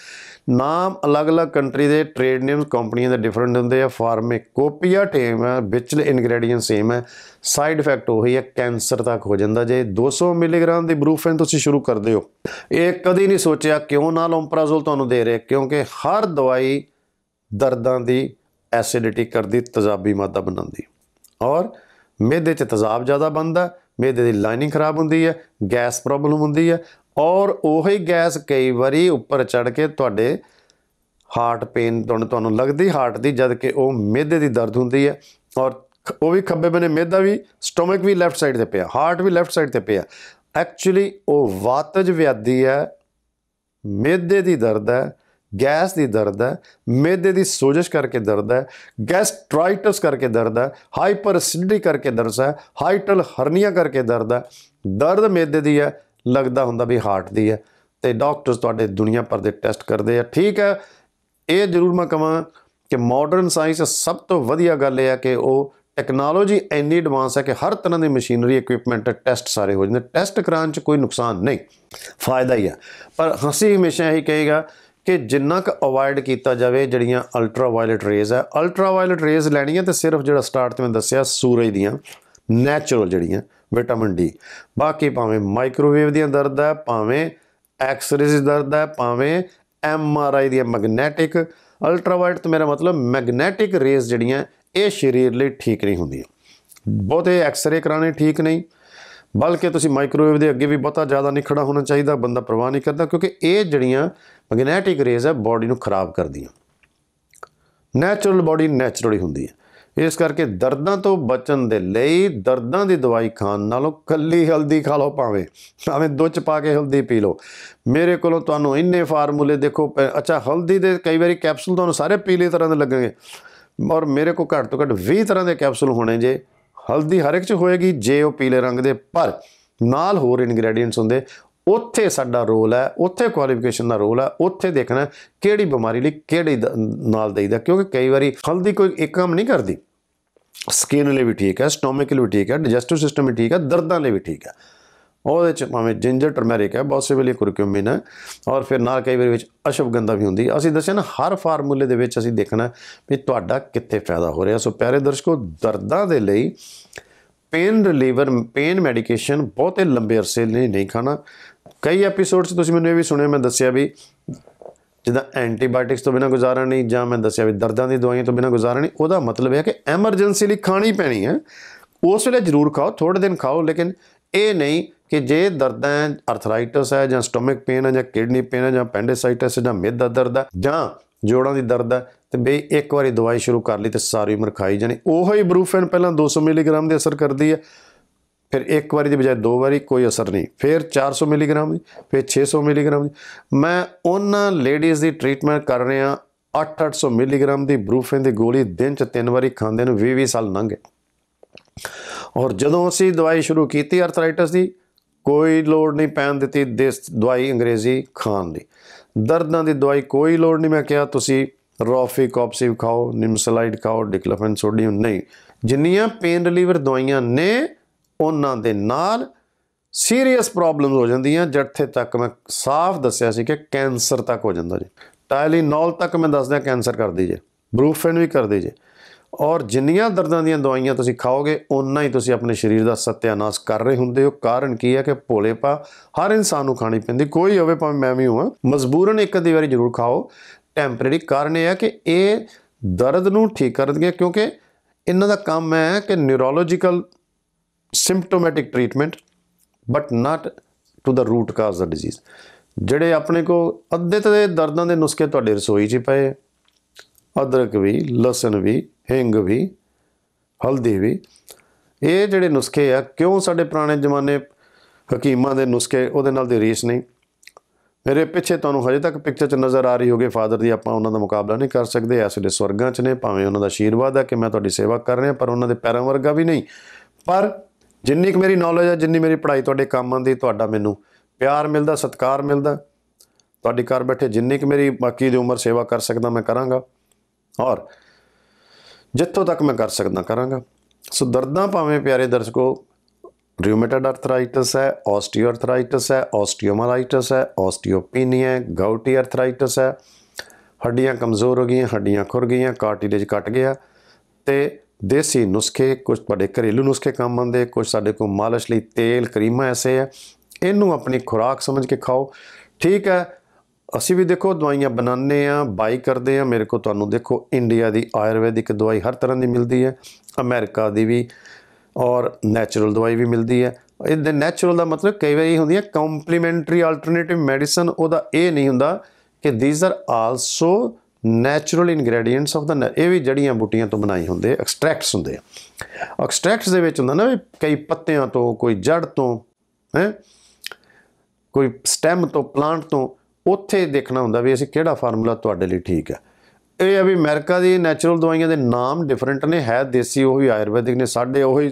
A: ਨਾਮ ਅਲੱਗ-ਅਲੱਗ ਕੰਟਰੀ ਦੇ ਟ੍ਰੇਡ ਨੇਮਸ ਕੰਪਨੀਆਂ ਦੇ ਡਿਫਰੈਂਟ ਹੁੰਦੇ ਆ ਫਾਰਮੇਕੋਪੀਆ ਟੇਮ ਹੈ ਵਿਚਲੇ ਇਨਗਰੀਡੀਐਂਟ ਸੇਮ ਹੈ ਸਾਈਡ ਇਫੈਕਟ ਉਹੀ ਹੈ ਕੈਂਸਰ ਤੱਕ ਹੋ ਜਾਂਦਾ ਜੇ 200 ਮਿਲੀਗ੍ਰਾਮ ਦੀ ਬਰੂਫੈਨ ਤੁਸੀਂ ਸ਼ੁਰੂ ਕਰਦੇ ਹੋ ਇਹ ਕਦੀ ਨਹੀਂ ਸੋਚਿਆ ਕਿਉਂ ਨਾ ਲੋਮਪਰਾਜ਼ੋਲ ਤੁਹਾਨੂੰ ਦੇ ਰਿਹਾ ਕਿਉਂਕਿ ਹਰ ਦਵਾਈ ਦਰਦਾਂ ਦੀ ਐਸਿਡਿਟੀ ਕਰਦੀ ਤਜ਼ਾਬੀ ਮਾਦਾ ਬਣਾਉਂਦੀ ਔਰ ਮਿਹਦੇ 'ਚ ਤਜ਼ਾਬ ਜ਼ਿਆਦਾ ਬਣਦਾ ਮਿਹਦੇ ਦੀ ਲਾਈਨਿੰਗ ਖਰਾਬ ਹੁੰਦੀ ਹੈ ਗੈਸ ਪ੍ਰੋਬਲਮ ਹੁੰਦੀ ਹੈ ਔਰ ਉਹੀ ਗੈਸ ਕਈ ਵਾਰੀ ਉੱਪਰ ਚੜ ਕੇ ਤੁਹਾਡੇ ਹਾਰਟ ਪੇਨ ਤੁਹਾਨੂੰ ਲੱਗਦੀ ਹਾਰਟ ਦੀ ਜਦ ਕਿ ਉਹ ਮਿਹਦੇ ਦੀ ਦਰਦ ਹੁੰਦੀ ਹੈ ਔਰ ਉਹ ਵੀ ਖੱਬੇ ਬਨੇ ਮਿਹਦਾ ਵੀ ਸਟੋਮਕ ਵੀ ਲੈਫਟ ਸਾਈਡ ਤੇ ਪਿਆ ਹਾਰਟ ਵੀ ਲੈਫਟ ਸਾਈਡ ਤੇ ਪਿਆ ਐਕਚੁਅਲੀ ਉਹ ਵਾਤਜ ਵਿਆਦੀ ਹੈ ਮਿਹਦੇ ਦੀ ਦਰਦ ਹੈ ਗੈਸ ਦੀ ਦਰਦ ਹੈ ਮਿਹਦੇ ਦੀ ਸੋਜਸ਼ ਕਰਕੇ ਦਰਦ ਹੈ ਗੈਸਟ੍ਰਾਈਟਸ ਕਰਕੇ ਦਰਦ ਹੈ ਹਾਈਪਰ ਐਸਿਡਿਟੀ ਕਰਕੇ ਦਰਦ ਹੈ ਹਾਈਟਲ ਹਰਨੀਆ ਕਰਕੇ ਦਰਦ ਹੈ ਦਰਦ ਮਿਹਦੇ ਦੀ ਹੈ ਲੱਗਦਾ ਹੁੰਦਾ ਵੀ ਹਾਰਟ ਦੀ ਹੈ ਤੇ ਡਾਕਟਰਸ ਤੁਹਾਡੇ ਦੁਨੀਆ ਭਰ ਦੇ ਟੈਸਟ ਕਰਦੇ ਆ ਠੀਕ ਹੈ ਇਹ ਜ਼ਰੂਰ ਮੈਂ ਕਹਾਂ ਕਿ ਮਾਡਰਨ ਸਾਇੰਸ ਸਭ ਤੋਂ ਵਧੀਆ ਗੱਲ ਇਹ ਹੈ ਕਿ ਉਹ ਟੈਕਨੋਲੋਜੀ ਇੰਨੀ ਐਡਵਾਂਸ ਹੈ ਕਿ ਹਰ ਤਰ੍ਹਾਂ ਦੀ ਮਸ਼ੀਨਰੀ ਇਕਵਿਪਮੈਂਟ ਟੈਸਟ ਸਾਰੇ ਹੋ ਜਾਂਦੇ ਟੈਸਟ ਕਰਾਂ 'ਚ ਕੋਈ ਨੁਕਸਾਨ ਨਹੀਂ ਫਾਇਦਾ ਹੀ ਆ ਪਰ ਹਸੀ ਹਮੇਸ਼ਾ ਇਹ ਕਹੇਗਾ ਕਿ ਜਿੰਨਾ ਕ ਅਵੋਇਡ ਕੀਤਾ ਜਾਵੇ ਜਿਹੜੀਆਂ ਅਲਟਰਾਵਾਇਲਟ ਰੇਜ਼ ਹੈ ਅਲਟਰਾਵਾਇਲਟ ਰੇਜ਼ ਲੈਣੀਆਂ ਤੇ ਸਿਰਫ ਜਿਹੜਾ ਸਟਾਰਟ ਤੇ ਮੈਂ ਦੱਸਿਆ ਸੂਰਜ ਦੀਆਂ ਨੇਚਰਲ ਜਿਹੜੀਆਂ ਵਿਟਾਮਿਨ ਡੀ ਬਾਕੀ ਭਾਵੇਂ ਮਾਈਕ੍ਰੋਵੇਵ ਦੀਆਂ ਦਰਦ ਹੈ ਭਾਵੇਂ ਐਕਸ-ਰੇ ਦੀ ਦਰਦ ਹੈ ਭਾਵੇਂ ਐਮ ਆਰ ਆਈ ਦੀ ਮੈਗਨੈਟਿਕ ਅਲਟਰਾਵਾਇਲਟ ਤੇ ਮੇਰਾ ਮਤਲਬ ਮੈਗਨੈਟਿਕ ਰੇਜ਼ ਜਿਹੜੀਆਂ ਇਹ ਸਰੀਰ ਲਈ ਠੀਕ ਨਹੀਂ ਹੁੰਦੀਆਂ ਬਹੁਤੇ ਐਕਸ-ਰੇ ਕਰਾਣੇ ਠੀਕ ਨਹੀਂ ਬਲਕਿ ਤੁਸੀਂ ਮਾਈਕ੍ਰੋਵੇਵ ਦੇ ਅੱਗੇ ਵੀ ਬਹੁਤਾ ਜ਼ਿਆਦਾ ਨਹੀਂ ਖੜਾ ਹੋਣਾ ਚਾਹੀਦਾ ਬੰਦਾ ਪਰਵਾਹ ਨਹੀਂ ਕਰਦਾ ਕਿਉਂਕਿ ਇਹ ਜਿਹੜੀਆਂ ਮੈਗਨੈਟਿਕ ਰੇਜ਼ ਹੈ ਬਾਡੀ ਨੂੰ ਖਰਾਬ ਕਰਦੀਆਂ ਨੈਚੁਰਲ ਬਾਡੀ ਨੈਚੁਰਲੀ ਹੁੰਦੀ ਹੈ ਇਸ ਕਰਕੇ ਦਰਦਾਂ ਤੋਂ ਬਚਣ ਦੇ ਲਈ ਦਰਦਾਂ ਦੀ ਦਵਾਈ ਖਾਣ ਨਾਲੋਂ ਕੱਲੀ ਹਲਦੀ ਖਾ ਲਓ ਭਾਵੇਂ ਭਾਵੇਂ ਦੁੱਧ ਪਾ ਕੇ ਹਲਦੀ ਪੀ ਲਓ ਮੇਰੇ ਕੋਲੋਂ ਤੁਹਾਨੂੰ ਇੰਨੇ ਫਾਰਮੂਲੇ ਦੇਖੋ ਅੱਛਾ ਹਲਦੀ ਦੇ ਕਈ ਵਾਰੀ ਕੈਪਸੂਲ ਤੁਹਾਨੂੰ ਸਾਰੇ ਪੀਲੇ ਤਰ੍ਹਾਂ ਦੇ ਲੱਗਣਗੇ ਔਰ ਮੇਰੇ ਕੋ ਘੱਟ ਤੋਂ ਘੱਟ 20 ਤਰ੍ਹਾਂ ਦੇ ਕੈਪਸੂਲ ਹੋਣੇ ਜੇ ਹਲਦੀ ਹਰ ਇੱਕ ਚ ਹੋਏਗੀ ਜੇ ਉਹ ਪੀਲੇ ਰੰਗ ਦੇ ਪਰ ਨਾਲ ਹੋਰ ਇਨਗਰੀਡੀਐਂਟਸ ਹੁੰਦੇ ਉੱਥੇ ਸਾਡਾ ਰੋਲ ਹੈ ਉੱਥੇ ਕੁਆਲੀਫਿਕੇਸ਼ਨ ਦਾ ਰੋਲ ਹੈ ਉੱਥੇ ਦੇਖਣਾ ਕਿਹੜੀ ਬਿਮਾਰੀ ਲਈ ਕਿਹੜੇ ਨਾਲ ਦੇਈਦਾ ਕਿਉਂਕਿ ਕਈ ਵਾਰੀ ਹਲਦੀ ਕੋਈ ਇੱਕ ਕੰਮ ਨਹੀਂ ਕਰਦੀ ਸਕਿਨ ਲਈ ਵੀ ਠੀਕ ਹੈ ਸਟੋਮਿਕ ਲਈ ਵੀ ਠੀਕ ਹੈ ਡਾਈਜੈਸਟਿਵ ਸਿਸਟਮ ਲਈ ਠੀਕ ਹੈ ਦਰਦਾਂ ਲਈ ਵੀ ਠੀਕ ਹੈ ਉਹਦੇ ਚ ਭਾਵੇਂ ਜਿੰਜਰ ਟਰਮੈਰਿਕ ਹੈ ਪੋਸਿਬਲੀ ਕੁਰਕੁਮਿਨ ਹੈ ਔਰ ਫਿਰ ਨਾਲ ਕਈ ਵਾਰੀ ਵਿੱਚ ਅਸ਼ਵਗੰਧਾ ਵੀ ਹੁੰਦੀ ਅਸੀਂ ਦੱਸਿਆ ਨਾ ਹਰ ਫਾਰਮੂਲੇ ਦੇ ਵਿੱਚ ਅਸੀਂ ਦੇਖਣਾ ਵੀ ਤੁਹਾਡਾ ਕਿੱਥੇ ਫਾਇਦਾ ਹੋ ਰਿਹਾ ਸੋ ਪਿਆਰੇ ਦਰਸ਼ਕੋ ਦਰਦਾਂ ਦੇ ਲਈ ਪੇਨ ਰਿਲੀਵਰ ਪੇਨ ਮੈਡੀਕੇਸ਼ਨ ਬਹੁਤੇ ਲੰਬੇ ਅਰਸੇ ਲਈ ਨਹੀਂ ਖਾਣਾ ਕਈ ਐਪੀਸੋਡਸ ਤੁਸੀਂ ਮੈਨੂੰ ਇਹ ਵੀ ਸੁਣਿਆ ਮੈਂ ਦੱਸਿਆ ਵੀ ਜਿੱਦਾਂ ਐਂਟੀਬਾਇਓਟਿਕਸ ਤੋਂ ਬਿਨਾ ਗੁਜ਼ਾਰਾ ਨਹੀਂ ਜਾਂ ਮੈਂ ਦੱਸਿਆ ਵੀ ਦਰਦਾਂ ਦੀ ਦਵਾਈਆਂ ਤੋਂ ਬਿਨਾ ਗੁਜ਼ਾਰਾ ਨਹੀਂ ਉਹਦਾ ਮਤਲਬ ਹੈ ਕਿ ਐਮਰਜੈਂਸੀ ਲਈ ਖਾਣੀ ਪੈਣੀ ਹੈ ਉਸ ਵੇਲੇ ਜ਼ਰੂਰ ਖਾਓ ਥੋੜੇ ਦਿਨ ਖਾਓ ਲੇਕਿਨ ਇਹ ਨਹੀਂ ਕਿ ਜੇ ਦਰਦਾਂ ਹੈ ਆਰਥਰਾਈਟਿਸ ਹੈ ਜਾਂ ਸਟਮਕ ਪੇਨ ਹੈ ਜਾਂ ਕਿਡਨੀ ਪੇਨ ਹੈ ਜਾਂ ਪੈਂਡੇਸਾਈਟਿਸ ਹੈ ਜਾਂ ਮਿੱਦਾ ਦਰਦ ਹੈ ਜਾਂ ਜੋੜਾਂ ਦੀ ਦਰਦ ਹੈ ਤੇ ਬਈ ਇੱਕ ਵਾਰੀ ਦਵਾਈ ਸ਼ੁਰੂ ਕਰ ਲਈ ਤੇ ਸਾਰੀ ਉਮਰ ਖਾਈ ਜਾਣੀ ਉਹੋ ਹੀ ਬਰੂਫਨ ਪਹਿਲਾਂ 200 ਮਿਲੀਗ੍ਰਾਮ ਦੇ ਅਸਰ ਕਰਦੀ ਹੈ ਫਿਰ ਇੱਕ ਵਾਰੀ ਦੀ ਬਜਾਏ ਦੋ ਵਾਰੀ ਕੋਈ ਅਸਰ ਨਹੀਂ ਫਿਰ 400 ਮਿਲੀਗ੍ਰਾਮ ਦੀ ਫਿਰ 600 ਮਿਲੀਗ੍ਰਾਮ ਦੀ ਮੈਂ ਉਹਨਾਂ ਲੇਡੀਜ਼ ਦੀ ਟ੍ਰੀਟਮੈਂਟ ਕਰ ਰਿਹਾ 8-800 ਮਿਲੀਗ੍ਰਾਮ ਦੀ ਬਰੂਫੇਨ ਦੀ ਗੋਲੀ ਦਿਨ ਚ ਤਿੰਨ ਵਾਰੀ ਖਾਂਦੇ ਨੂੰ 20-20 ਸਾਲ ਲੰਘੇ ਔਰ ਜਦੋਂ ਅਸੀਂ ਦਵਾਈ ਸ਼ੁਰੂ ਕੀਤੀ ਆਰਥਰਾਈਟਿਸ ਦੀ ਕੋਈ ਲੋੜ ਨਹੀਂ ਪੈਣ ਦਿੱਤੀ ਦੇਸ ਦਵਾਈ ਅੰਗਰੇਜ਼ੀ ਖਾਣ ਦੀ ਦਰਦਾਂ ਦੀ ਦਵਾਈ ਕੋਈ ਲੋੜ ਨਹੀਂ ਮੈਂ ਕਿਹਾ ਤੁਸੀਂ ਰੋਫੀ ਕਾਪਸਿਵ ਖਾਓ ਨਿਮਸਲਾਈਡ ਖਾਓ ਡਿਕਲੋਫੈਨ ਸੋਡੀਅਮ ਨਹੀਂ ਜਿੰਨੀਆਂ ਪੇਨ ਰਿਲੀਵਰ ਦਵਾਈਆਂ ਨੇ ਉਹਨਾਂ ਦੇ ਨਾਲ ਸੀਰੀਅਸ ਪ੍ਰੋਬਲਮਸ ਹੋ ਜਾਂਦੀਆਂ ਜਿੱਥੇ ਤੱਕ ਮੈਂ ਸਾਫ਼ ਦੱਸਿਆ ਸੀ ਕਿ ਕੈਂਸਰ ਤੱਕ ਹੋ ਜਾਂਦਾ ਜੀ ਟਾਈਲੀਨੋਲ ਤੱਕ ਮੈਂ ਦੱਸਦਾ ਕੈਂਸਰ ਕਰਦੀ ਜੇ ਬਰੂਫਨ ਵੀ ਕਰਦੀ ਜੇ ਔਰ ਜਿੰਨੀਆਂ ਦਰਦਾਂ ਦੀਆਂ ਦਵਾਈਆਂ ਤੁਸੀਂ ਖਾਓਗੇ ਉਨਾ ਹੀ ਤੁਸੀਂ ਆਪਣੇ ਸਰੀਰ ਦਾ ਸਤਿਆਨਾਸ਼ ਕਰ ਰਹੇ ਹੁੰਦੇ ਹੋ ਕਾਰਨ ਕੀ ਹੈ ਕਿ ਭੋਲੇਪਾ ਹਰ ਇਨਸਾਨ ਨੂੰ ਖਾਣੀ ਪੈਂਦੀ ਕੋਈ ਹੋਵੇ ਭਾਵੇਂ ਮੈਂ ਵੀ ਹਾਂ ਮਜਬੂਰਨ ਇੱਕ ਅੱਧੀ ਵਾਰੀ ਜ਼ਰੂਰ ਖਾਓ ਟੈਂਪਰੇਰੀ ਕਾਰਨ ਇਹ ਹੈ ਕਿ ਇਹ ਦਰਦ ਨੂੰ ਠੀਕ ਕਰ ਕਿਉਂਕਿ ਇਹਨਾਂ ਦਾ ਕੰਮ ਹੈ ਕਿ neurological symptomatic treatment but not to the root cause of disease ਜਿਹੜੇ ਆਪਣੇ ਕੋ ਅੱਧੇ ਤੇ ਦਰਦਾਂ ਦੇ ਨੁਸਖੇ ਤੁਹਾਡੇ ਰਸੋਈ 'ਚ ਪਏ ਅਦਰਕ ਵੀ ਲਸਣ ਵੀ ਹਿੰਗ ਵੀ ਹਲਦੀ ਵੀ ਇਹ ਜਿਹੜੇ ਨੁਸਖੇ ਆ ਕਿਉਂ ਸਾਡੇ ਪੁਰਾਣੇ ਜ਼ਮਾਨੇ ਹਕੀਮਾਂ ਦੇ ਨੁਸਖੇ ਉਹਦੇ ਨਾਲ ਦੀ ਰੀਸ ਨਹੀਂ ਮੇਰੇ ਪਿੱਛੇ ਤੁਹਾਨੂੰ ਹਜੇ ਤੱਕ ਪਿਕਚਰ 'ਚ ਨਜ਼ਰ ਆ ਰਹੀ ਹੋਗੇ ਫਾਦਰ ਦੀ ਆਪਾਂ ਉਹਨਾਂ ਦਾ ਮੁਕਾਬਲਾ ਨਹੀਂ ਕਰ ਸਕਦੇ ਐਸ ਦੇ ਸਵਰਗਾਂ 'ਚ ਨੇ ਭਾਵੇਂ ਉਹਨਾਂ ਦਾ ਆਸ਼ੀਰਵਾਦ ਆ ਕਿ ਮੈਂ ਤੁਹਾਡੀ ਸੇਵਾ ਕਰ ਰਿਹਾ ਪਰ ਉਹਨਾਂ ਦੇ ਪੈਰਾਂ ਵਰਗਾ ਵੀ ਨਹੀਂ ਪਰ ਜਿੰਨੀ ਕੁ ਮੇਰੀ ਨੌਲੇਜ ਹੈ ਜਿੰਨੀ ਮੇਰੀ ਪੜ੍ਹਾਈ ਤੁਹਾਡੇ ਕੰਮ ਆਉਂਦੀ ਤੁਹਾਡਾ ਮੈਨੂੰ ਪਿਆਰ ਮਿਲਦਾ ਸਤਿਕਾਰ ਮਿਲਦਾ ਤੁਹਾਡੀ ਘਰ ਬੈਠੇ ਜਿੰਨੀ ਕੁ ਮੇਰੀ ਬਾਕੀ ਦੀ ਉਮਰ ਸੇਵਾ ਕਰ ਸਕਦਾ ਮੈਂ ਕਰਾਂਗਾ ਔਰ ਜਿੱਥੋਂ ਤੱਕ ਮੈਂ ਕਰ ਸਕਦਾ ਕਰਾਂਗਾ ਸੋ ਦਰਦਾਂ ਭਾਵੇਂ ਪਿਆਰੇ ਦਰਸ਼ਕੋ ਰਿਊਮੇਟਾਇਡ ਆਰਥਰਾਈਟਿਸ ਹੈ ਆਸਟੀਓ ਆਰਥਰਾਈਟਿਸ ਹੈ ਆਸਟੀਓਮਾਲਾਈਟਿਸ ਹੈ ਆਸਟੀਓਪੀਨੀਆ ਹੈ ਗਾਊਟੀ ਆਰਥਰਾਈਟਿਸ ਹੈ ਹੱਡੀਆਂ ਕਮਜ਼ੋਰ ਹੋ ਗਈਆਂ ਹੱਡੀਆਂ ਖੁਰ ਗਈਆਂ ਕਾਰਟਿਲੇਜ ਕੱਟ ਗਿਆ ਤੇ ਦੇਸੀ ਨੁਸਖੇ ਕੁਝ ਤੁਹਾਡੇ ਘਰੇਲੂ ਨੁਸਖੇ ਕੰਮ ਆਉਂਦੇ ਕੁਝ ਸਾਡੇ ਕੋਲ ਮਾਲਿਸ਼ ਲਈ ਤੇਲ ਕਰੀਮਾਂ ਐਸੇ ਆ ਇਹਨੂੰ ਆਪਣੀ ਖੁਰਾਕ ਸਮਝ ਕੇ ਖਾਓ ਠੀਕ ਹੈ ਅਸੀਂ ਵੀ ਦੇਖੋ ਦਵਾਈਆਂ ਬਣਾਉਂਦੇ ਆ ਬਾਈ ਕਰਦੇ ਆ ਮੇਰੇ ਕੋਲ ਤੁਹਾਨੂੰ ਦੇਖੋ ਇੰਡੀਆ ਦੀ ਆਯੁਰਵੈਦਿਕ ਦਵਾਈ ਹਰ ਤਰ੍ਹਾਂ ਦੀ ਮਿਲਦੀ ਹੈ ਅਮਰੀਕਾ ਦੀ ਵੀ ਔਰ ਨੈਚੁਰਲ ਦਵਾਈ ਵੀ ਮਿਲਦੀ ਹੈ ਇਹਦੇ ਨੈਚੁਰਲ ਦਾ ਮਤਲਬ ਕਈ ਵਾਰੀ ਹੁੰਦੀ ਹੈ ਕੰਪਲੀਮੈਂਟਰੀ ਆਲਟਰਨੇਟਿਵ ਮੈਡੀਸਨ ਉਹਦਾ ਇਹ ਨਹੀਂ ਹੁੰਦਾ ਕਿ these are also natural ingredients of the ਇਹ ਵੀ ਜੜੀਆਂ ਬੂਟੀਆਂ ਤੋਂ ਬਣਾਈ ਹੁੰਦੇ ਐਕਸਟ੍ਰੈਕਟਸ ਹੁੰਦੇ ਆ ਐਕਸਟ੍ਰੈਕਟਸ ਦੇ ਵਿੱਚ ਹੁੰਦਾ ਨਾ ਵੀ ਕਈ ਪੱਤਿਆਂ ਤੋਂ ਕੋਈ ਜੜ ਤੋਂ ਹੈ ਕੋਈ ਸਟੈਮ ਤੋਂ ਪਲਾਂਟ ਤੋਂ ਉੱਥੇ ਦੇਖਣਾ ਹੁੰਦਾ ਵੀ ਅਸੀਂ ਕਿਹੜਾ ਫਾਰਮੂਲਾ ਤੁਹਾਡੇ ਲਈ ਠੀਕ ਹੈ ਇਹ ਆ ਵੀ ਅਮਰੀਕਾ ਦੀ ਨੈਚੁਰਲ ਦਵਾਈਆਂ ਦੇ ਨਾਮ ਡਿਫਰੈਂਟ ਨੇ ਹੈ ਦੇਸੀ ਉਹ ਵੀ ਆਯੁਰਵੈਦਿਕ ਨੇ ਸਾਡੇ ਉਹ ਹੀ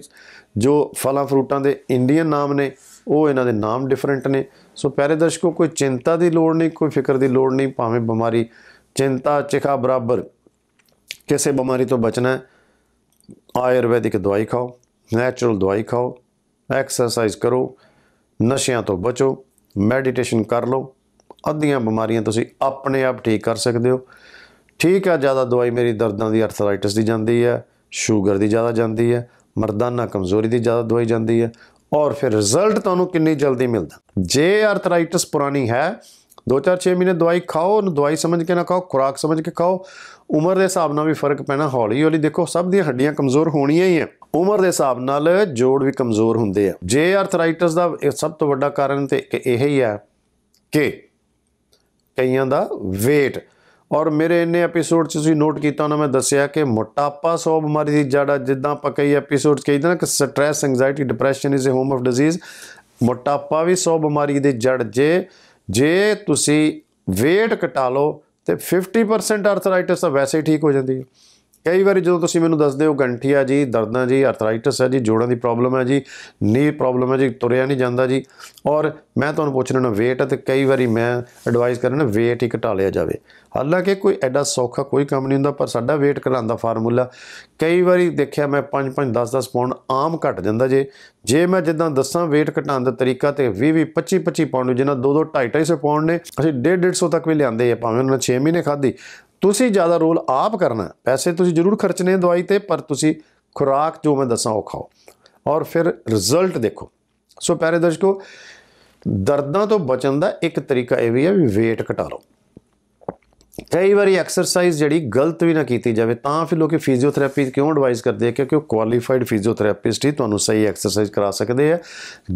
A: ਜੋ ਫਲਾਂ ਫਰੂਟਾਂ ਦੇ ਇੰਡੀਅਨ ਨਾਮ ਨੇ ਉਹ ਇਹਨਾਂ ਦੇ ਨਾਮ ਡਿਫਰੈਂਟ ਨੇ ਸੋ ਪਿਆਰੇ ਦਰਸ਼ਕੋ ਕੋਈ ਚਿੰਤਾ ਦੀ ਲੋੜ ਨਹੀਂ ਕੋਈ ਫਿਕਰ ਦੀ ਲੋੜ ਨਹੀਂ ਭਾਵੇਂ ਬਿਮਾਰੀ ਚਿੰਤਾ ਚਿਖਾ ਬਰਾਬਰ ਕਿਸੇ ਬਿਮਾਰੀ ਤੋਂ ਬਚਣਾ ਹੈ ਆਯੁਰਵੈਦਿਕ ਦਵਾਈ ਖਾਓ ਨੇਚਰਲ ਦਵਾਈ ਖਾਓ ਐਕਸਰਸਾਈਜ਼ ਕਰੋ ਨਸ਼ਿਆਂ ਤੋਂ ਬਚੋ ਮੈਡੀਟੇਸ਼ਨ ਕਰ ਲਓ ਅੱਧੀਆਂ ਬਿਮਾਰੀਆਂ ਤੁਸੀਂ ਆਪਣੇ ਆਪ ਠੀਕ ਕਰ ਸਕਦੇ ਹੋ ਠੀਕ ਆ ਜ਼ਿਆਦਾ ਦਵਾਈ ਮੇਰੀ ਦਰਦਾਂ ਦੀ ਆਰਥਰਾਈਟਿਸ ਦੀ ਜਾਂਦੀ ਹੈ ਸ਼ੂਗਰ ਦੀ ਜ਼ਿਆਦਾ ਜਾਂਦੀ ਹੈ ਮਰਦਾਨਾ ਕਮਜ਼ੋਰੀ ਦੀ ਜ਼ਿਆਦਾ ਦਵਾਈ ਜਾਂਦੀ ਹੈ ਔਰ ਫਿਰ ਰਿਜ਼ਲਟ ਤੁਹਾਨੂੰ ਕਿੰਨੀ ਜਲਦੀ ਮਿਲਦਾ ਜੇ ਆਰਥਰਾਈਟਿਸ ਪੁਰਾਣੀ ਹੈ ਦੋ ਚਾਰ 6 ਮਹੀਨੇ ਦਵਾਈ ਖਾਓ ਉਹਨੂੰ ਦਵਾਈ ਸਮਝ ਕੇ ਨਾ ਖਾਓ ਖੁਰਾਕ ਸਮਝ ਕੇ ਖਾਓ ਉਮਰ ਦੇ ਹਿਸਾਬ ਨਾਲ ਵੀ ਫਰਕ ਪੈਣਾ ਹੌਲੀ ਹੌਲੀ ਦੇਖੋ ਸਭ ਦੀਆਂ ਹੱਡੀਆਂ ਕਮਜ਼ੋਰ ਹੋਣੀਆਂ ਹੀ ਆ ਉਮਰ ਦੇ ਹਿਸਾਬ ਨਾਲ ਜੋੜ ਵੀ ਕਮਜ਼ੋਰ ਹੁੰਦੇ ਆ ਜੇ ਆਰਥਰਾਈਟਸ ਦਾ ਸਭ ਤੋਂ ਵੱਡਾ ਕਾਰਨ ਤੇ ਇਹ ਹੀ ਆ ਕਿ ਕਈਆਂ ਦਾ weight ਔਰ ਮੇਰੇ ਇੰਨੇ ਐਪੀਸੋਡ 'ਚ ਤੁਸੀਂ ਨੋਟ ਕੀਤਾ ਉਹਨਾਂ ਮੈਂ ਦੱਸਿਆ ਕਿ ਮੋਟਾਪਾ ਸੋ ਬਿਮਾਰੀ ਦੀ ਜੜਾ ਜਿੱਦਾਂ ਆਪਾਂ ਕਈ ਐਪੀਸੋਡ ਕਹਿੰਦੇ ਨਾ ਕਿ stress anxiety depression is a home of disease ਮੋਟਾਪਾ ਵੀ ਸੋ ਬਿਮਾਰੀ ਦੀ ਜੜ ਜੇ ਜੇ ਤੁਸੀਂ weight ਘਟਾ ਲਓ ਤੇ 50% ਆਰਥਰਾਈਟਿਸ ਤਾਂ ਵੈਸੇ ਹੀ ਠੀਕ ਹੋ ਜਾਂਦੀ ਹੈ ਕਈ ਵਾਰੀ ਜਦੋਂ ਤੁਸੀਂ ਮੈਨੂੰ ਦੱਸਦੇ ਹੋ ਗੰਠੀਆ ਜੀ ਦਰਦਾਂ ਜੀ ਆਰਥਰਾਈਟਿਸ ਹੈ ਜੀ ਜੋੜਾਂ ਦੀ ਪ੍ਰੋਬਲਮ ਹੈ ਜੀ ਨੀ ਪ੍ਰੋਬਲਮ ਹੈ ਜੀ ਤੁਰਿਆ ਨਹੀਂ ਜਾਂਦਾ ਜੀ ਔਰ ਮੈਂ ਤੁਹਾਨੂੰ ਪੁੱਛ ਵੇਟ weight ਤੇ ਕਈ ਵਾਰੀ ਮੈਂ ਐਡਵਾਈਸ ਕਰਨਾ weight ਹੀ ਘਟਾ ਲਿਆ ਜਾਵੇ ਹਾਲਾਂਕਿ ਕੋਈ ਐਡਾ ਸੌਖਾ ਕੋਈ ਕੰਮ ਨਹੀਂ ਹੁੰਦਾ ਪਰ ਸਾਡਾ weight ਘਟਾਉਣ ਦਾ ਫਾਰਮੂਲਾ ਕਈ ਵਾਰੀ ਦੇਖਿਆ ਮੈਂ 5 5 10 10 ਪਾਉਂਡ ਆਮ ਘਟ ਜਾਂਦਾ ਜੇ ਜੇ ਮੈਂ ਜਿੱਦਾਂ ਦੱਸਾਂ weight ਘਟਾਉਣ ਦਾ ਤਰੀਕਾ ਤੇ 20 20 25 25 ਪਾਉਂਡ ਜਿਨ੍ਹਾਂ 2 2 2.5 2.5 ਪਾਉਂਡ ਨੇ ਅਸੀਂ 1.5 150 ਤੱਕ ਵੀ ਲਿਆਂਦੇ ਆ ਭਾਵੇਂ ਉਹਨਾਂ ਨੇ 6 ਮਹੀਨੇ ਖਾਧੀ ਤੁਸੀਂ ਜ਼ਿਆਦਾ ਰੋਲ ਆਪ ਕਰਨਾ ਪੈਸੇ ਤੁਸੀਂ ਜ਼ਰੂਰ ਖਰਚਨੇ ਦਵਾਈ ਤੇ ਪਰ ਤੁਸੀਂ ਖੁਰਾਕ ਜੋ ਮੈਂ ਦੱਸਾਂ ਉਹ ਖਾਓ ਔਰ ਫਿਰ ਰਿਜ਼ਲਟ ਦੇਖੋ ਸੋ ਪਿਆਰੇ ਦਰਸ਼ਕੋ ਦਰਦਾਂ ਤੋਂ ਬਚਣ ਦਾ ਇੱਕ ਤਰੀਕਾ ਇਹ ਵੀ ਹੈ ਵੀ weight ਘਟਾ ਲਓ ਕਈ ਵਾਰੀ ਐਕਸਰਸਾਈਜ਼ ਜਿਹੜੀ ਗਲਤ ਵੀ ਨਾ ਕੀਤੀ ਜਾਵੇ ਤਾਂ ਫਿਰ ਲੋਕੀ ਫਿਜ਼ੀਓਥੈਰੇਪੀ ਕਿਉਂ ਐਡਵਾਈਸ ਕਰਦੇ ਆ ਕਿਉਂਕਿ ਉਹ ਕੁਆਲੀਫਾਈਡ ਫਿਜ਼ੀਓਥੈਰੇਪਿਸਟ ਹੀ ਤੁਹਾਨੂੰ ਸਹੀ ਐਕਸਰਸਾਈਜ਼ ਕਰਾ ਸਕਦੇ ਆ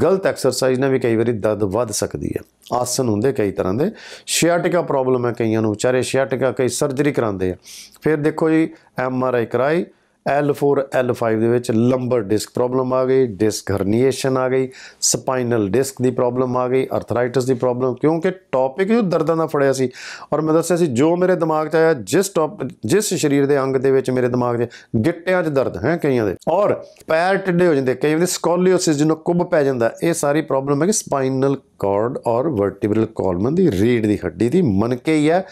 A: ਗਲਤ ਐਕਸਰਸਾਈਜ਼ ਨਾਲ ਵੀ ਕਈ ਵਾਰੀ ਦਰਦ ਵੱਧ ਸਕਦੀ ਹੈ ਆਸਨ ਹੁੰਦੇ ਕਈ ਤਰ੍ਹਾਂ ਦੇ ਸ਼ਿਆਟਿਕਾ ਪ੍ਰੋਬਲਮ ਹੈ ਕਈਆਂ ਨੂੰ ਵਿਚਾਰੇ ਸ਼ਿਆਟਿਕਾ ਕਈ ਸਰਜਰੀ ਕਰਾਉਂਦੇ ਆ ਫਿਰ ਦੇਖੋ ਜੀ ਐਮ ਆਰ ਆਈ ਕਰਾਈ L4 L5 ਦੇ ਵਿੱਚ ਲੰਬਰ ਡਿਸਕ ਪ੍ਰੋਬਲਮ ਆ ਗਈ ਡਿਸਕ ਹਰਨੀਏਸ਼ਨ ਆ ਗਈ ਸਪਾਈਨਲ ਡਿਸਕ ਦੀ ਪ੍ਰੋਬਲਮ ਆ ਗਈ ਆਰਥਰਾਈਟਿਸ ਦੀ ਪ੍ਰੋਬਲਮ ਕਿਉਂਕਿ ਟੌਪਿਕ ਜੋ ਦਰਦਾਂ ਦਾ ਫੜਿਆ ਸੀ ਔਰ ਮੈਂ ਦੱਸਿਆ ਸੀ ਜੋ ਮੇਰੇ ਦਿਮਾਗ 'ਚ ਆਇਆ ਜਿਸ ਟੌਪ ਜਿਸ ਸਰੀਰ ਦੇ ਅੰਗ ਦੇ ਵਿੱਚ ਮੇਰੇ ਦਿਮਾਗ 'ਚ ਗਿੱਟਿਆਂ 'ਚ ਦਰਦ ਹੈ ਕਈਆਂ ਦੇ ਔਰ ਪੈਰ ਟਿੱਡੇ ਹੋ ਜਾਂਦੇ ਕਈ ਵਾਰੀ ਸਕੋਲੀਓਸਿਸ ਜਿਹਨੂੰ ਕੁੱਬ ਪੈ ਜਾਂਦਾ ਇਹ ਸਾਰੀ ਪ੍ਰੋਬਲਮ ਹੈ ਕਿ ਸਪਾਈਨਲ ਕਾਰਡ ਔਰ ਵਰਟੀਬਰਲ ਕਾਲਮਨ ਦੀ ਰੀੜ ਦੀ ਹੱਡੀ ਦੀ ਮਨਕੇ ਹੀ ਹੈ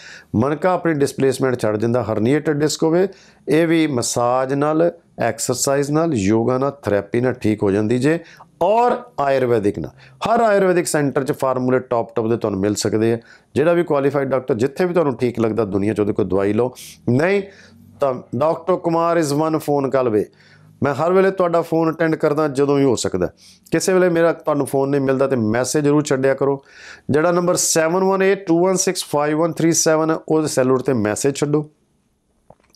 A: ਮਨਕਾ ਆਪਣੀ ਡਿਸਪਲੇਸਮੈਂਟ ਛੱਡ ਜਾਂਦਾ ਹਰਨੀਏਟਡ ਡਿਸਕ ਹੋਵੇ ਇਹ ਵੀ ਮਸਾਜ ਨਾਲ ਐਕਸਰਸਾਈਜ਼ ਨਾਲ ਯੋਗਾ ਨਾਲ ਥੈਰੇਪੀ ਨਾਲ ਠੀਕ ਹੋ ਜਾਂਦੀ ਜੇ ਔਰ ਆਯੁਰਵੈਦਿਕ ਨਾਲ ਹਰ ਆਯੁਰਵੈਦਿਕ ਸੈਂਟਰ 'ਚ ਫਾਰਮੂਲੇ ਟੌਪ ਟੌਪ ਦੇ ਤੁਹਾਨੂੰ ਮਿਲ ਸਕਦੇ ਆ ਜਿਹੜਾ ਵੀ ਕੁਆਲੀਫਾਈਡ ਡਾਕਟਰ ਜਿੱਥੇ ਵੀ ਤੁਹਾਨੂੰ ਠੀਕ ਲੱਗਦਾ ਦੁਨੀਆ 'ਚ ਉਹਦੇ ਕੋਲ ਦਵਾਈ ਲਓ ਨਹੀਂ ਤਾਂ doctor Kumar is one phone call away ਮੈਂ ਹਰ ਵੇਲੇ ਤੁਹਾਡਾ ਫੋਨ ਅਟੈਂਡ ਕਰਦਾ ਜਦੋਂ ਵੀ ਹੋ ਸਕਦਾ ਕਿਸੇ ਵੇਲੇ ਮੇਰਾ ਤੁਹਾਨੂੰ ਫੋਨ ਨਹੀਂ ਮਿਲਦਾ ਤੇ ਮੈਸੇਜ ਜ਼ਰੂਰ ਛੱਡਿਆ ਕਰੋ ਜਿਹੜਾ ਨੰਬਰ 7182165137 ਹੈ ਉਹਦੇ ਤੇ ਮੈਸੇਜ ਛੱਡੋ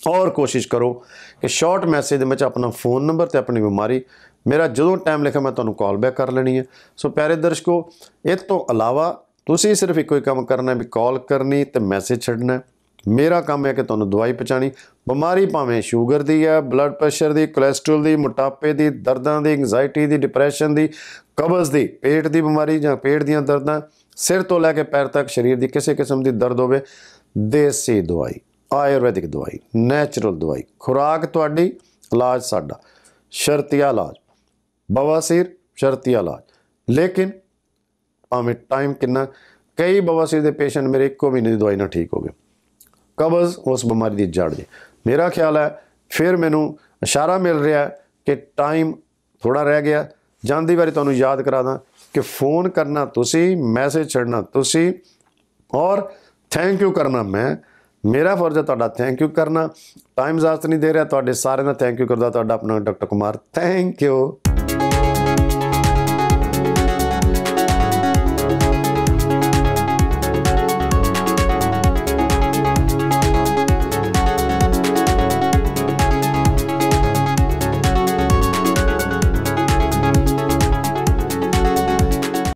A: ਔਰ ਕੋਸ਼ਿਸ਼ ਕਰੋ ਕਿ ਸ਼ਾਰਟ ਮੈਸੇਜ ਦੇ ਵਿੱਚ ਆਪਣਾ ਫੋਨ ਨੰਬਰ ਤੇ ਆਪਣੀ ਬਿਮਾਰੀ ਮੇਰਾ ਜਦੋਂ ਟਾਈਮ ਲਿਖਾ ਮੈਂ ਤੁਹਾਨੂੰ ਕਾਲ ਬੈਕ ਕਰ ਲੈਣੀ ਹੈ ਸੋ ਪਿਆਰੇ ਦਰਸ਼ਕੋ ਇਸ ਤੋਂ ਇਲਾਵਾ ਤੁਸੀਂ ਸਿਰਫ ਇੱਕੋ ਹੀ ਕੰਮ ਕਰਨਾ ਹੈ ਵੀ ਕਾਲ ਕਰਨੀ ਤੇ ਮੈਸੇਜ ਛੱਡਣਾ ਮੇਰਾ ਕੰਮ ਹੈ ਕਿ ਤੁਹਾਨੂੰ ਦਵਾਈ ਪਹਚਾਣੀ ਬਿਮਾਰੀ ਭਾਵੇਂ ਸ਼ੂਗਰ ਦੀ ਹੈ ਬਲੱਡ ਪ੍ਰੈਸ਼ਰ ਦੀ ਕੋਲੇਸਟ੍ਰੋਲ ਦੀ ਮੋਟਾਪੇ ਦੀ ਦਰਦਾਂ ਦੀ ਐਂਗਜ਼ਾਇਟੀ ਦੀ ਡਿਪਰੈਸ਼ਨ ਦੀ ਕਬਜ਼ ਦੀ ਪੇਟ ਦੀ ਬਿਮਾਰੀ ਜਾਂ ਪੇਟ ਦੀਆਂ ਦਰਦਾਂ ਸਿਰ ਤੋਂ ਲੈ ਕੇ ਪੈਰ ਤੱਕ ਸਰੀਰ ਦੀ ਕਿਸੇ ਕਿਸਮ ਦੀ ਦਰਦ ਹੋਵੇ ਦੇਸੀ ਦਵਾਈ ਆਯੁਰਵੈਦਿਕ ਦਵਾਈ ਨੈਚੁਰਲ ਦਵਾਈ ਖੁਰਾਕ ਤੁਹਾਡੀ ਇਲਾਜ ਸਾਡਾ ਸ਼ਰਤੀਆ ਇਲਾਜ ਬਵਾਸੀਰ ਸ਼ਰਤੀਆ ਇਲਾਜ ਲੇਕਿਨ ਭਾਵੇਂ ਟਾਈਮ ਕਿੰਨਾ ਕਈ ਬਵਾਸੀਰ ਦੇ ਪੇਸ਼ੈਂਟ ਮੇਰੇ ਇੱਕੋ ਮਹੀਨੇ ਦੀ ਦਵਾਈ ਨਾਲ ਠੀਕ ਹੋ ਗਏ ਕਬਜ਼ ਉਸ ਬਿਮਾਰੀ ਦੀ ਜੜ ਜੇ ਮੇਰਾ ਖਿਆਲ ਹੈ ਫਿਰ ਮੈਨੂੰ ਇਸ਼ਾਰਾ ਮਿਲ ਰਿਹਾ ਕਿ ਟਾਈਮ ਥੋੜਾ ਰਹਿ ਗਿਆ ਜਾਂਦੀ ਵਾਰੀ ਤੁਹਾਨੂੰ ਯਾਦ ਕਰਾ ਦਾਂ ਕਿ ਫੋਨ ਕਰਨਾ ਤੁਸੀਂ ਮੈਸੇਜ ਛੱਡਣਾ ਤੁਸੀਂ ਔਰ ਥੈਂਕ ਯੂ ਕਰਨਾ ਮੈਂ ਮੇਰਾ ਫਰਜ਼ ਹੈ ਤੁਹਾਡਾ ਥੈਂਕ ਯੂ ਕਰਨਾ ਟਾਈਮ ਜ਼ਾਸਤ ਨਹੀਂ ਦੇ ਰਿਹਾ ਤੁਹਾਡੇ ਸਾਰਿਆਂ ਦਾ ਥੈਂਕ ਯੂ ਕਰਦਾ ਤੁਹਾਡਾ ਆਪਣਾ ਡਾਕਟਰ ਕੁਮਾਰ ਥੈਂਕ ਯੂ